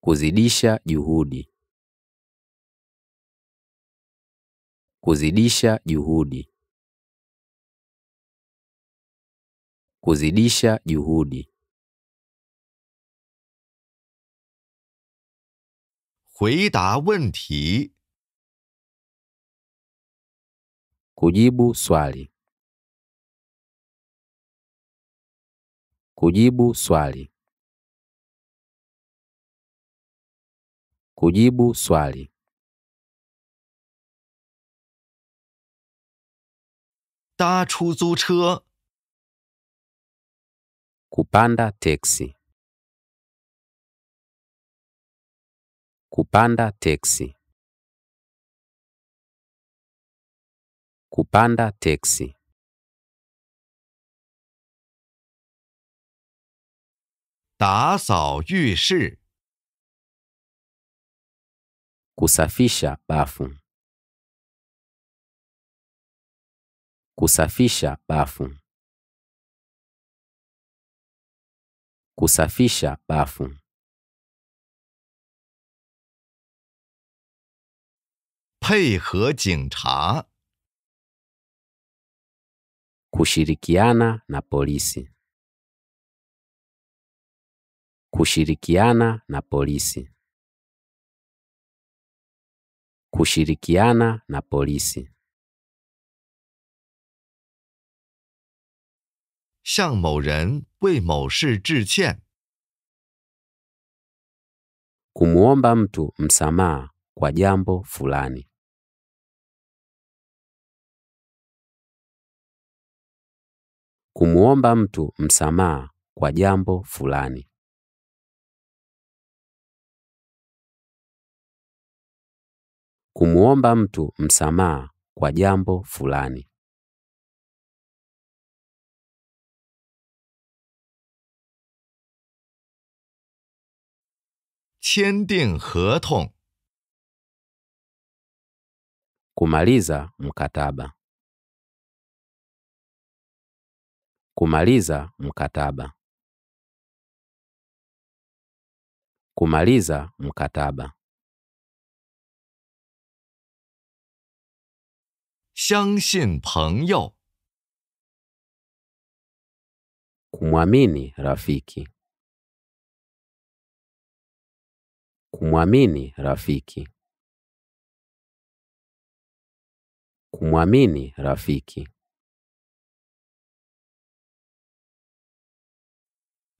kuzidisha juhudi. Kuzidisha juhudi. Kuzidisha juhudi. 回答问题。Kujibu swali. Kujibu swali. Kujibu swali. 搭出租车。Kupanda taxi. Kupanda teksi. Kupanda teksi. shi. Kusafisha bafu. Kusafisha bafu. Kusafisha bafu. 配合警察 kushirikiana na polisi kushirikiana na polisi kushirikiana na polisi 向某人为某事致歉 kumwomba mtu msamaha kwa jambo fulani kumwomba mtu msamaha kwa jambo fulani. Kumwomba mtu msamaha kwa jambo fulani. Kumaliza mkataba. Kumaliza mkataba. Kumaliza mkataba. kumwamini rafiki. Kumwamini rafiki. Kumwamini rafiki.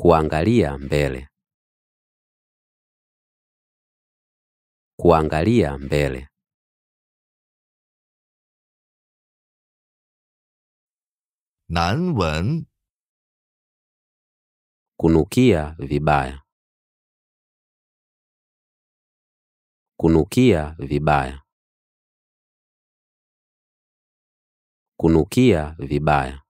Kuangalia mbele. Kuangalia mbele. Nanwen. Kunukia vibaya. Kunukia vibaya. Kunukia vibaya.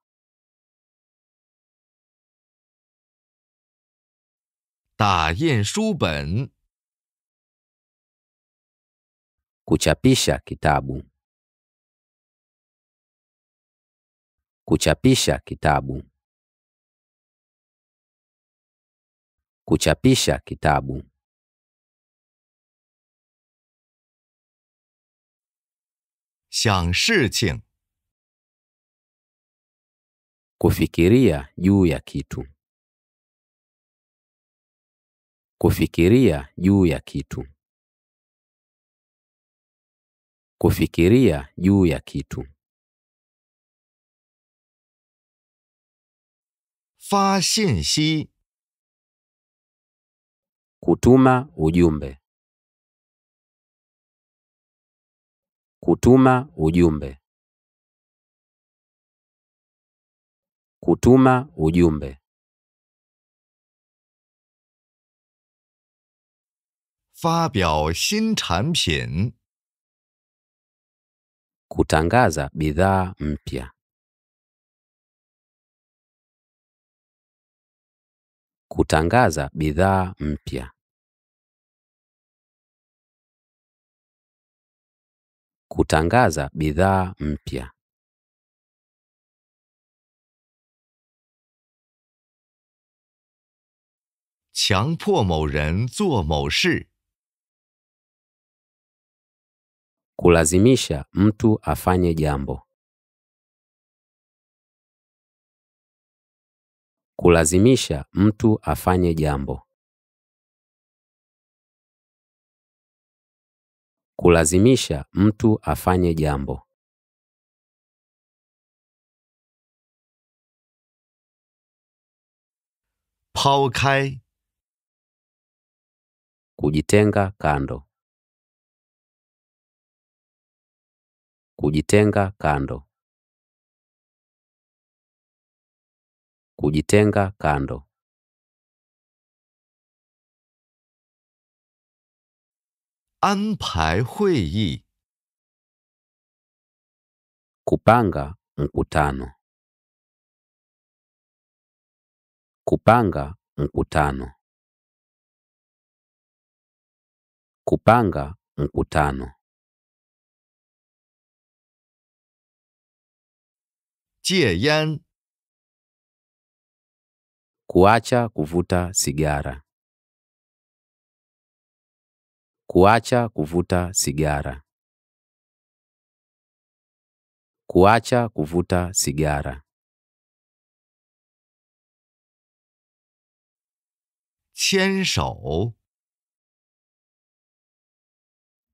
打印书本 kuchapisha kitabu kuchapisha kitabu kuchapisha kitabu kufikiria juu ya kitu Kufikiria juu ya kitu. Kufikiria juu ya kitu. 发信息 Kutuma ujumbe. Kutuma ujumbe. Kutuma ujumbe. 发表新产品。Kutangaza bidha mpya。Kutangaza bidha mpya。Kutangaza bidha mpya。强迫某人做某事。Kulazimisha mtu afanye jambo. Kulazimisha mtu afanye jambo. Kulazimisha mtu afanye jambo. Pao kai. Kujitenga kando. Kujitenga kando. Kujitenga kando. Anpai huiyi. Kupanga mkutano. Kupanga mkutano. Kupanga mkutano. 戒烟，kuacha kuvuta sigara, kuacha kuvuta sigara, kuacha kuvuta sigara.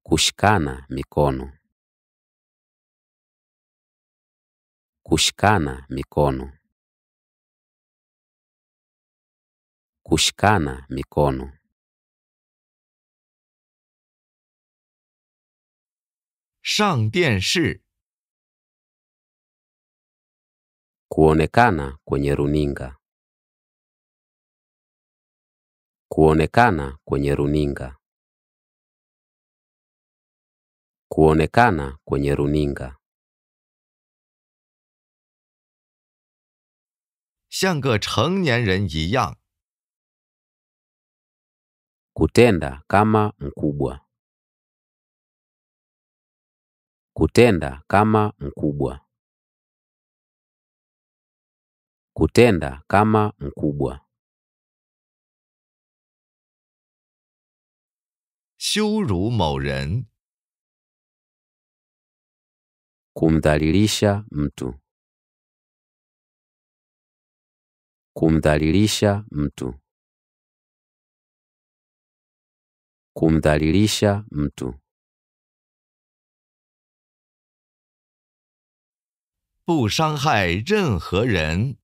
kushikana mikono Kushikana mikono. Kushikana mikono. Shang dianshi. Kuonekana kwenye runinga. Kuonekana kwenye runinga. Kuonekana kwenye runinga. 像个成年人一样。Kutenda kama mkuwa。Kutenda kama mkuwa。Kutenda kama mkuwa。羞辱某人。Kumdaririsha mtu。kumdhalilisha mtu kumdhalilisha mtu 不伤害任何人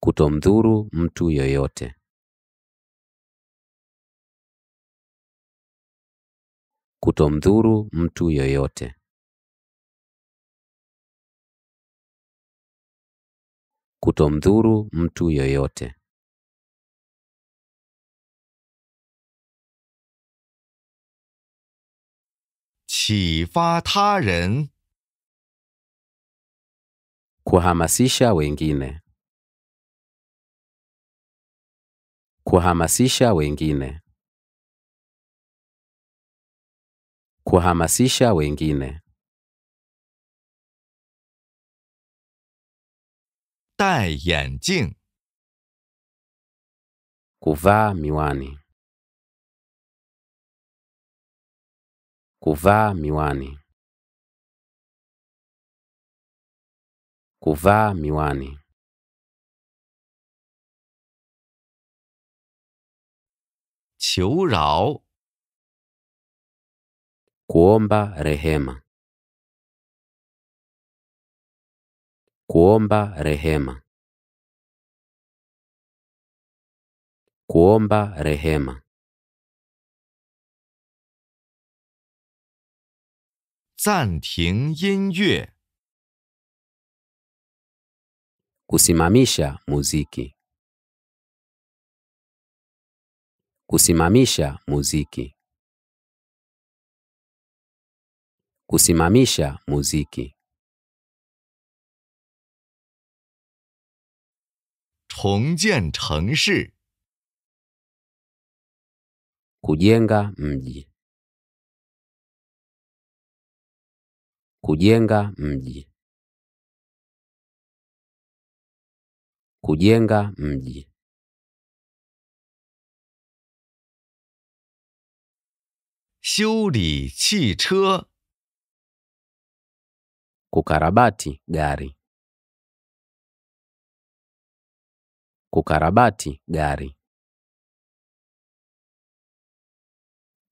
kutomdhuru mtu yoyote kutomdhuru mtu yoyote kutomdhuru mtu yoyote. Kuhamasisha wengine. Kuhamasisha wengine. Kuhamasisha wengine. 戴眼镜。Kuvā miuani. Kuvā miuani. Kuvā miuani. 求饶。Gombā rehema. Kuomba rehema. Kuomba rehema. Kusimamisha muziki. Kusimamisha muziki. Kusimamisha muziki. 重建城市。库杰恩加修理汽车。Kukarabati gari.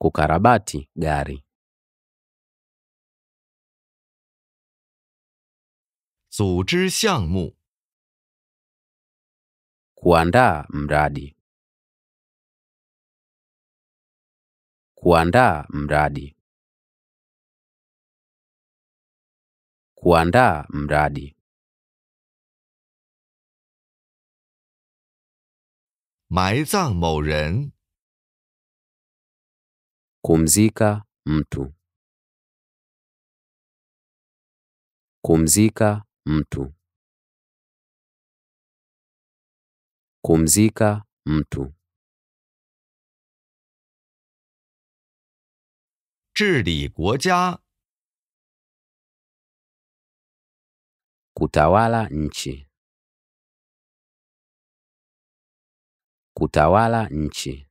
Kukarabati gari. Kuandaa mradi. Kuandaa mradi. Kuandaa mradi. 埋葬某人。Kumzika mtu。Kumzika mtu。Kumzika mtu。治理国家。Kutawala nchi。Kutawala nchi.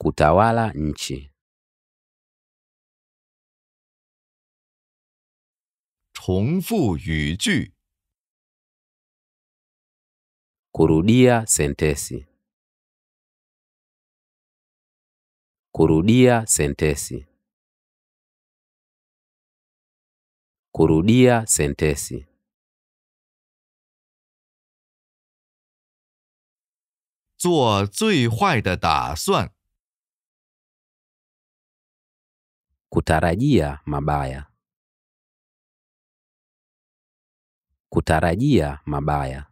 Kutawala nchi. Kurudia sentesi. Kurudia sentesi. Kurudia sentesi. 做最坏的打算。Kutaraya maba ya。Kutaraya maba ya。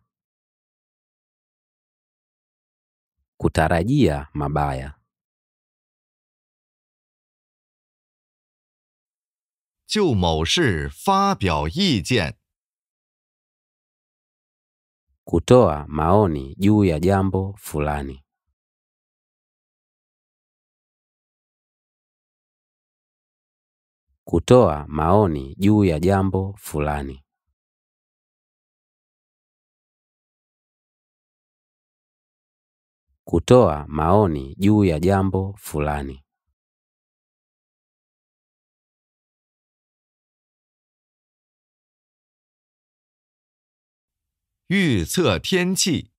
Kutaraya maba ya。就某事发表意见。kutoa maoni juu ya jambo fulani. kutoa maoni juu ya jambo fulani. kutoa maoni juu ya jambo fulani. 预测天气。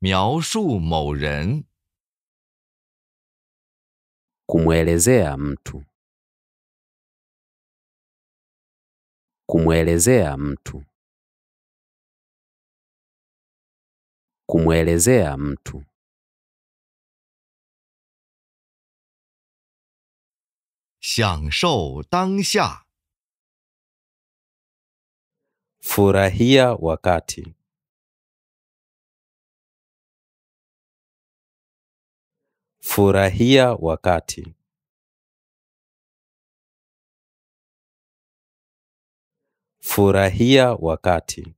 描述某人。kumwelezea mtu kumwelezea mtu kumwelezea mtu Xiangshou dangxia furahia wakati Furahia wakati. Furahia wakati.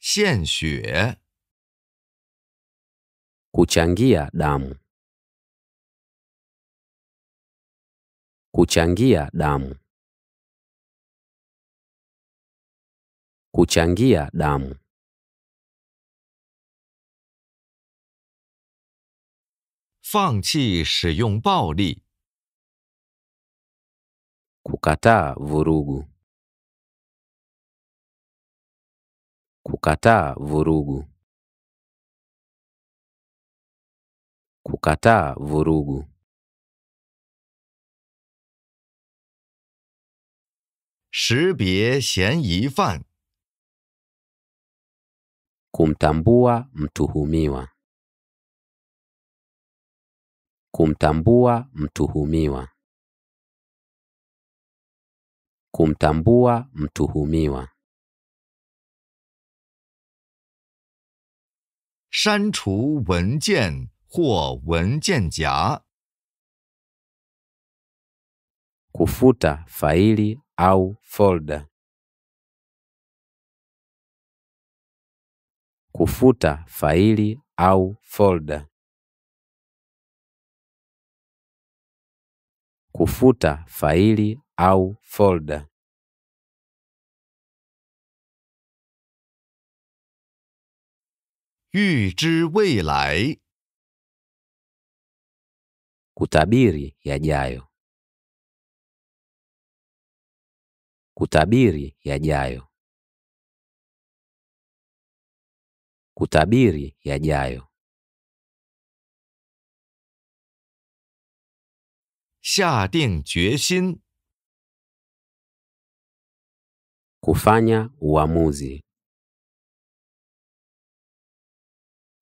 Xianxue. Kuchangia damu. Kuchangia damu. Kuchangia damu，Fangqi shiyong 弃 a 用暴力。Kukata a vurugu，Kukata a vurugu，Kukata a vurugu，a n Shibie i 识别嫌疑犯。Kumtambua mtuhumiwa. Kumtambua mtuhumiwa. Kumtambua mtuhumiwa. kufuta faili au folda. kufuta faili au folda. Kufuta faili au folda. Yu weilai Kutabiri yajayo. Kutabiri yajayo. kutabiri yajayo. Kufanya uamuzi.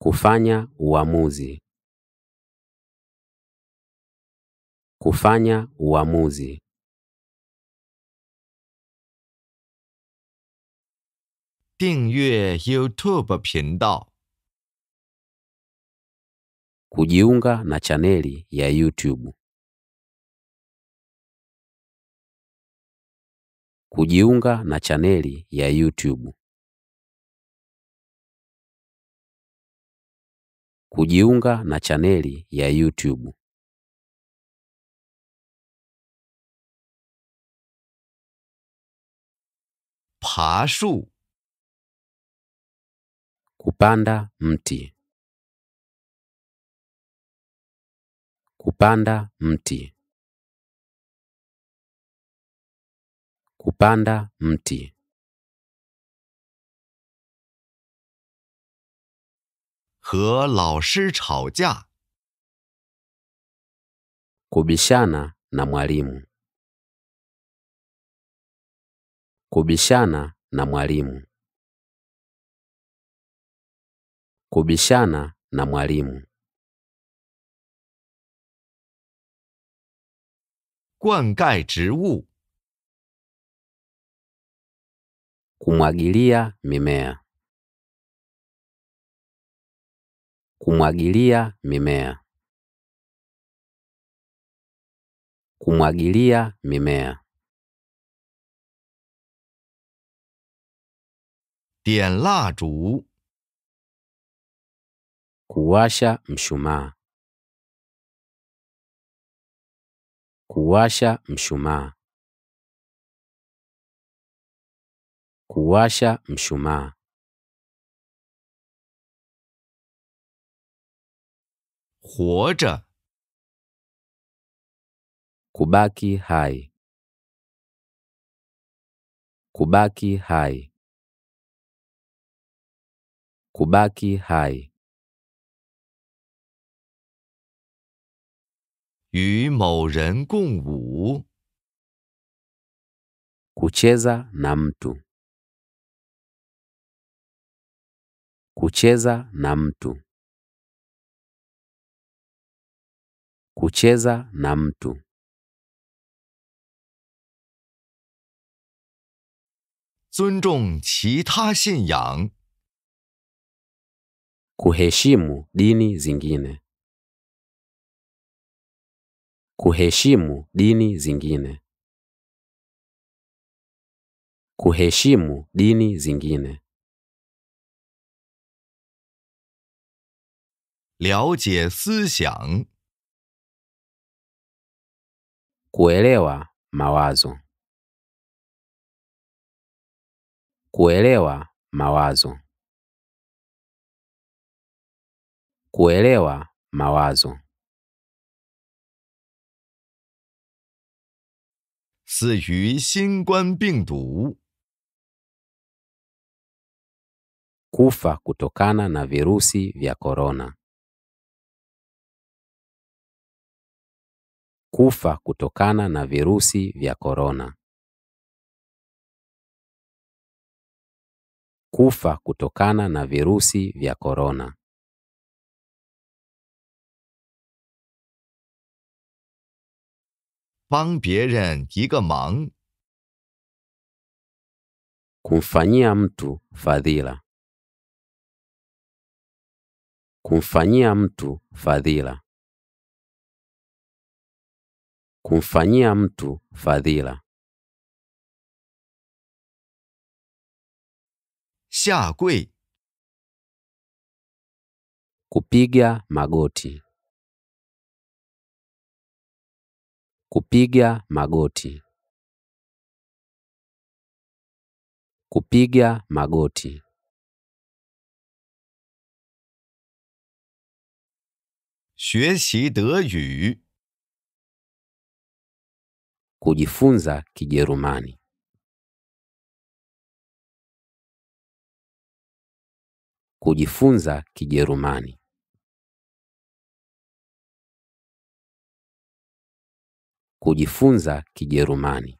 Kufanya uamuzi. Kufanya uamuzi. 订阅 YouTube 频道，kujiunga na chaneli ya YouTube, kujiunga na chaneli ya YouTube, kujiunga na chaneli ya YouTube. Pashu Kupanda mti. Kupanda mti. Kupanda mti. He lao shi Kubishana na mwalimu. Kubishana na mwalimu. Kubishana na mwalimu. Kuangai ziwu. Kumwagilia mimea. Kumwagilia mimea. Kumwagilia mimea. 点蜡烛。kuwasha mshumaa kuwasha mshumaa kuwasha mshumaa huoja kubaki hai kubaki hai kubaki hai 与某人共舞。尊重其他信仰。Kuheshimu dini zingine. Kuheshimu dini zingine. 了解思想 Kuelewa mawazo. Kuelewa mawazo. Kuelewa mawazo. 死于新冠病毒。kufa Kufa kutokana na virusi vya korona. Kufa kutokana na virusi vya korona. Kufa kutokana na virusi vya korona. 帮别人一个忙，昆法尼阿姆图法底了，昆法尼阿姆图法底了，昆法尼阿姆图法底了，下跪，库皮加马戈提。Kupiga magoti. Kupiga magoti. Xuexi Deyu. Kujifunza Kijerumani. Kujifunza Kijerumani. kujifunza Kijerumani.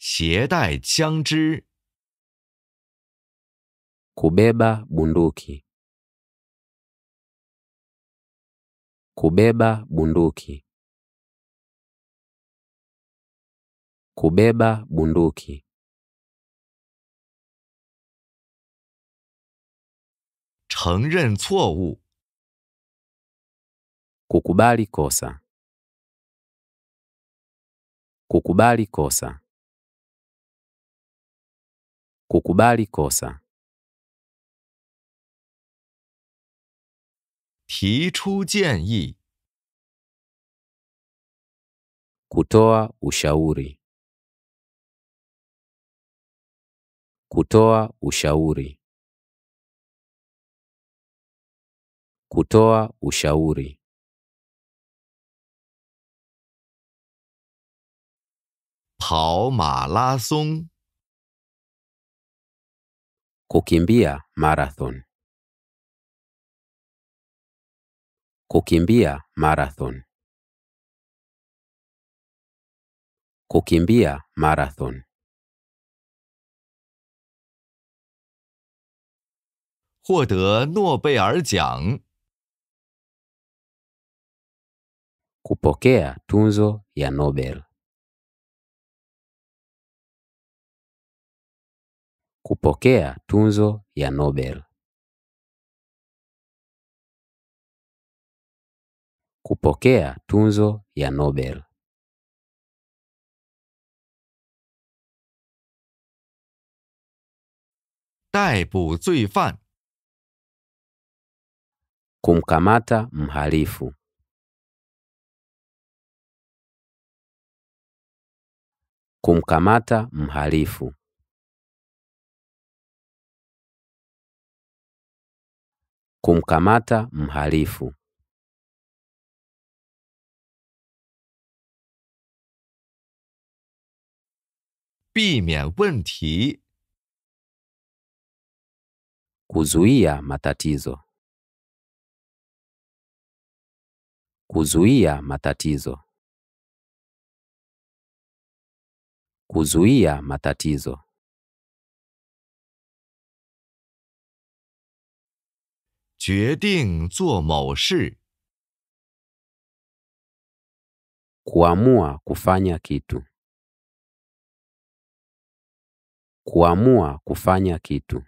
Xiedai jiangzhi, kubeba bunduki. Kubeba bunduki. Kubeba bunduki. 承认错误。Kukubali kosa. Kukubali kosa. Kukubali kosa. 提出建议。Kutoa ushawuri. Kutoa ushawuri. Kutoa Ushauri，跑马拉松，Kukimbia Marathon，Kukimbia Marathon，Kukimbia Marathon，获得诺贝尔奖。kupokea tunzo ya Nobel. kupokea tunzo ya Nobel. kupokea tunzo ya Nobel. Kumkamata mhalifu. Kumkamata mhalifu kumkamata mhalifu Bi wenti kuzuia matatizo kuzuia matatizo Kuzuia matatizo. Kuamua kufanya kitu. Kuamua kufanya kitu.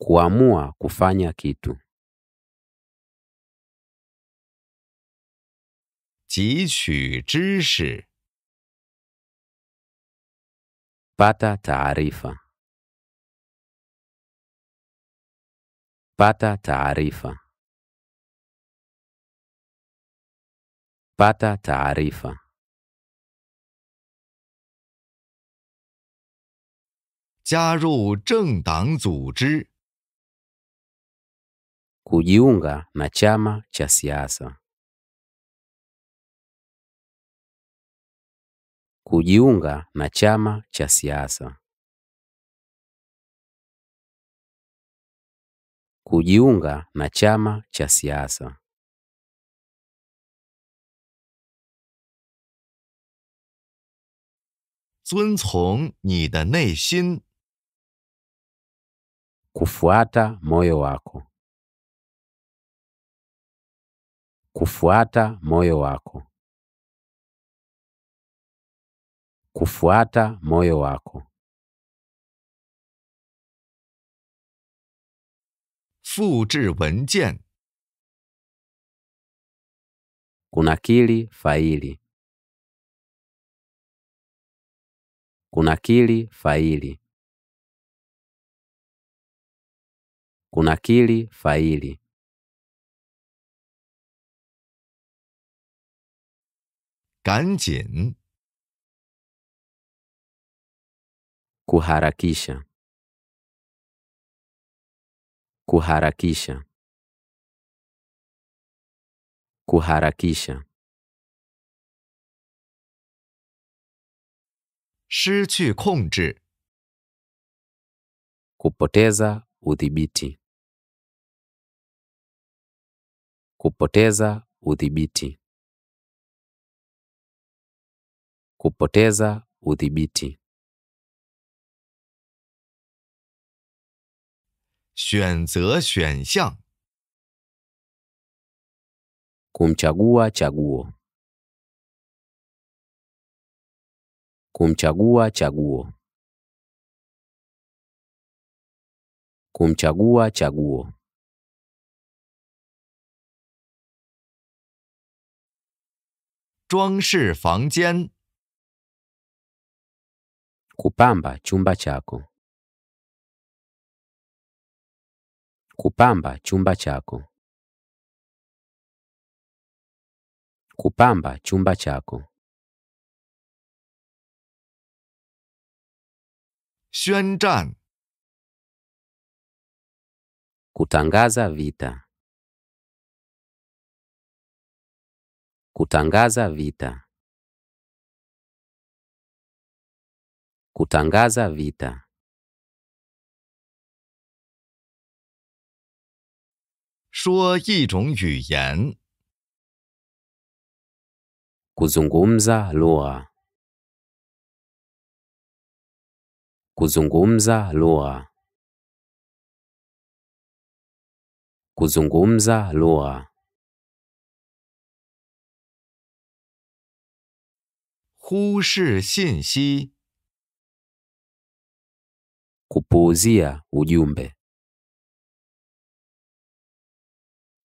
Kuamua kufanya kitu. 汲取知识。Pata tarifa，pata tarifa，pata tarifa。加入政党组织。Kujinga nchama cha siyasa。kujiunga na chama cha siasa. Kujiunga na chama cha siasa. Kufuata moyo wako. Kufuata moyo wako. kufuata moyo wako. Fuzi wenjian. Kunakili faili. Kunakili faili. Kunakili faili. Ganjin. kuharakisha kuharakisha kuharakisha kongzhi, kupoteza udhibiti kupoteza udhibiti kupoteza udhibiti 选择选项。Kumchagua chagua，kumchagua chagua，kumchagua chagua。装饰房间。Kupamba chumba chako。Kupamba chumba chako. Kupamba chumba chako. Xuanzhan. Kutangaza vita. Kutangaza vita. Kutangaza vita. 说一种语言。Kuzungumza Lua。Kuzungumza Lua。Kuzungumza Lua。忽视信息。Kupozia udiumbe。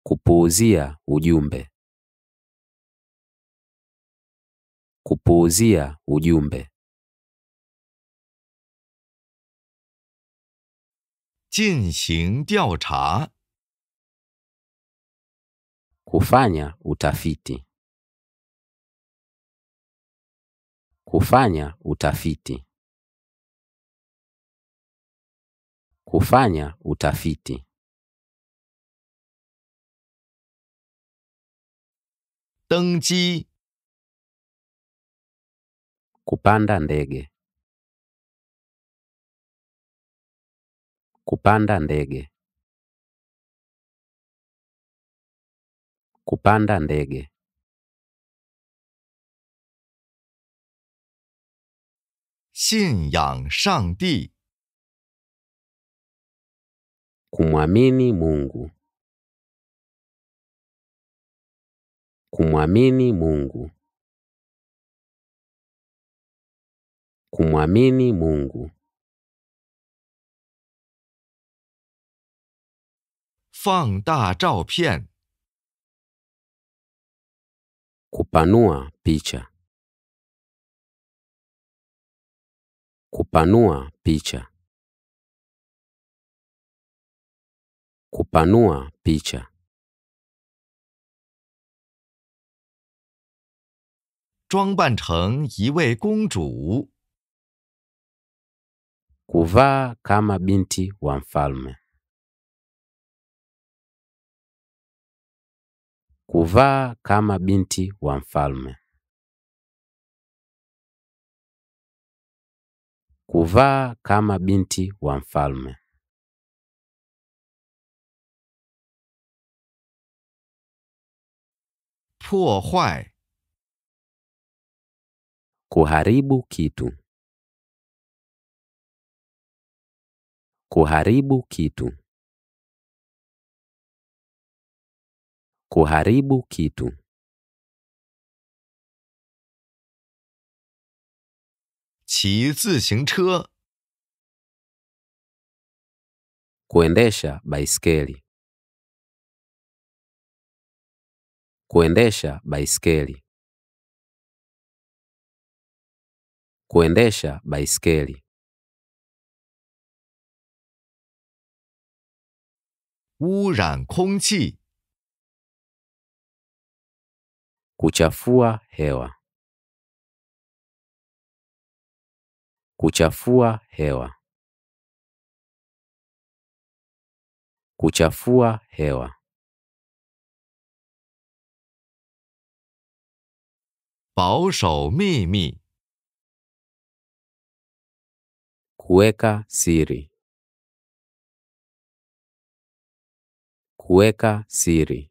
kupuuzia ujumbe kupuuzia ujumbe 进行调查 kufanya utafiti kufanya utafiti kufanya utafiti 登机 kupanda ndege kupanda ndege kupanda ndege Xin yang shang di kumwamini Mungu Kumwamini Mungu. Kumwamini Mungu. Kupanua picha. Kupanua picha. Kupanua picha. 装扮成一位公主。Kuwa kama binti wafalme。Kuwa kama binti wafalme。Kuwa kama binti wafalme。破坏。Kuharibu kitu. Kuharibu kitu. Kuharibu kitu. Kuendesha baiskeli. Kuendesha baiskeli. kuendesha baiskeli. Kuchafua hewa. Kuchafua hewa. Kuchafua hewa. Baoshou mimi. mi. Kuweka siri. Kuweka siri.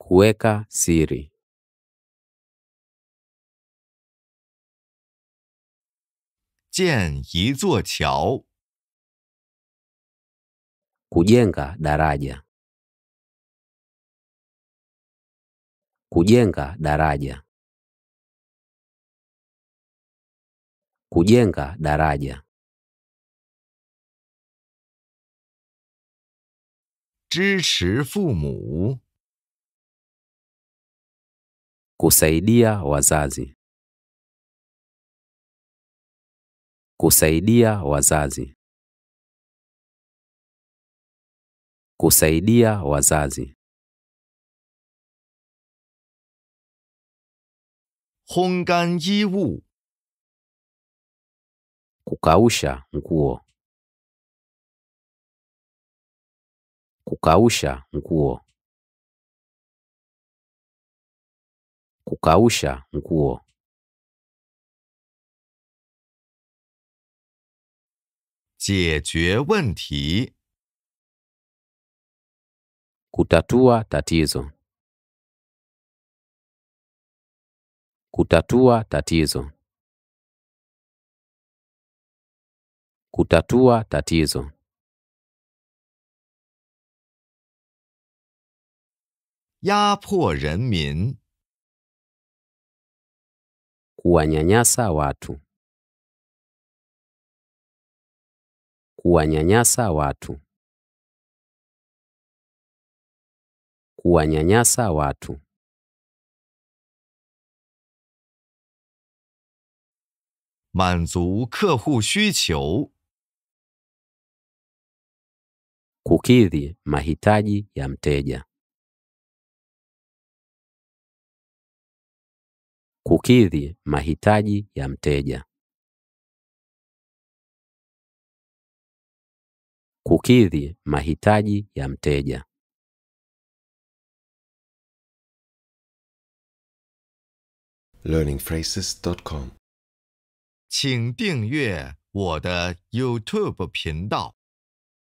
Kuweka siri. Jen yi zuo qiao. Kujenga daraja. Kujenga daraja. kujenga daraja. Fumu. Kusaidia wazazi. Kusaidia wazazi. Kusaidia wazazi. Hongan yiwu. Kukausha nguo. Kukausha nguo. Kukausha nguo. Kutatua tatizo. Kutatua tatizo. kutatua tatizo. Yapo renmin, kuwanyanyasa watu. Kuwanyanyasa watu. Kuwanyanyasa watu. Manzu kehu shuqiu kukidhi mahitaji ya mteja. Kukidhi mahitaji ya mteja. Kukidhi mahitaji ya mteja. learningphrases.com，请订阅我的 YouTube 频道。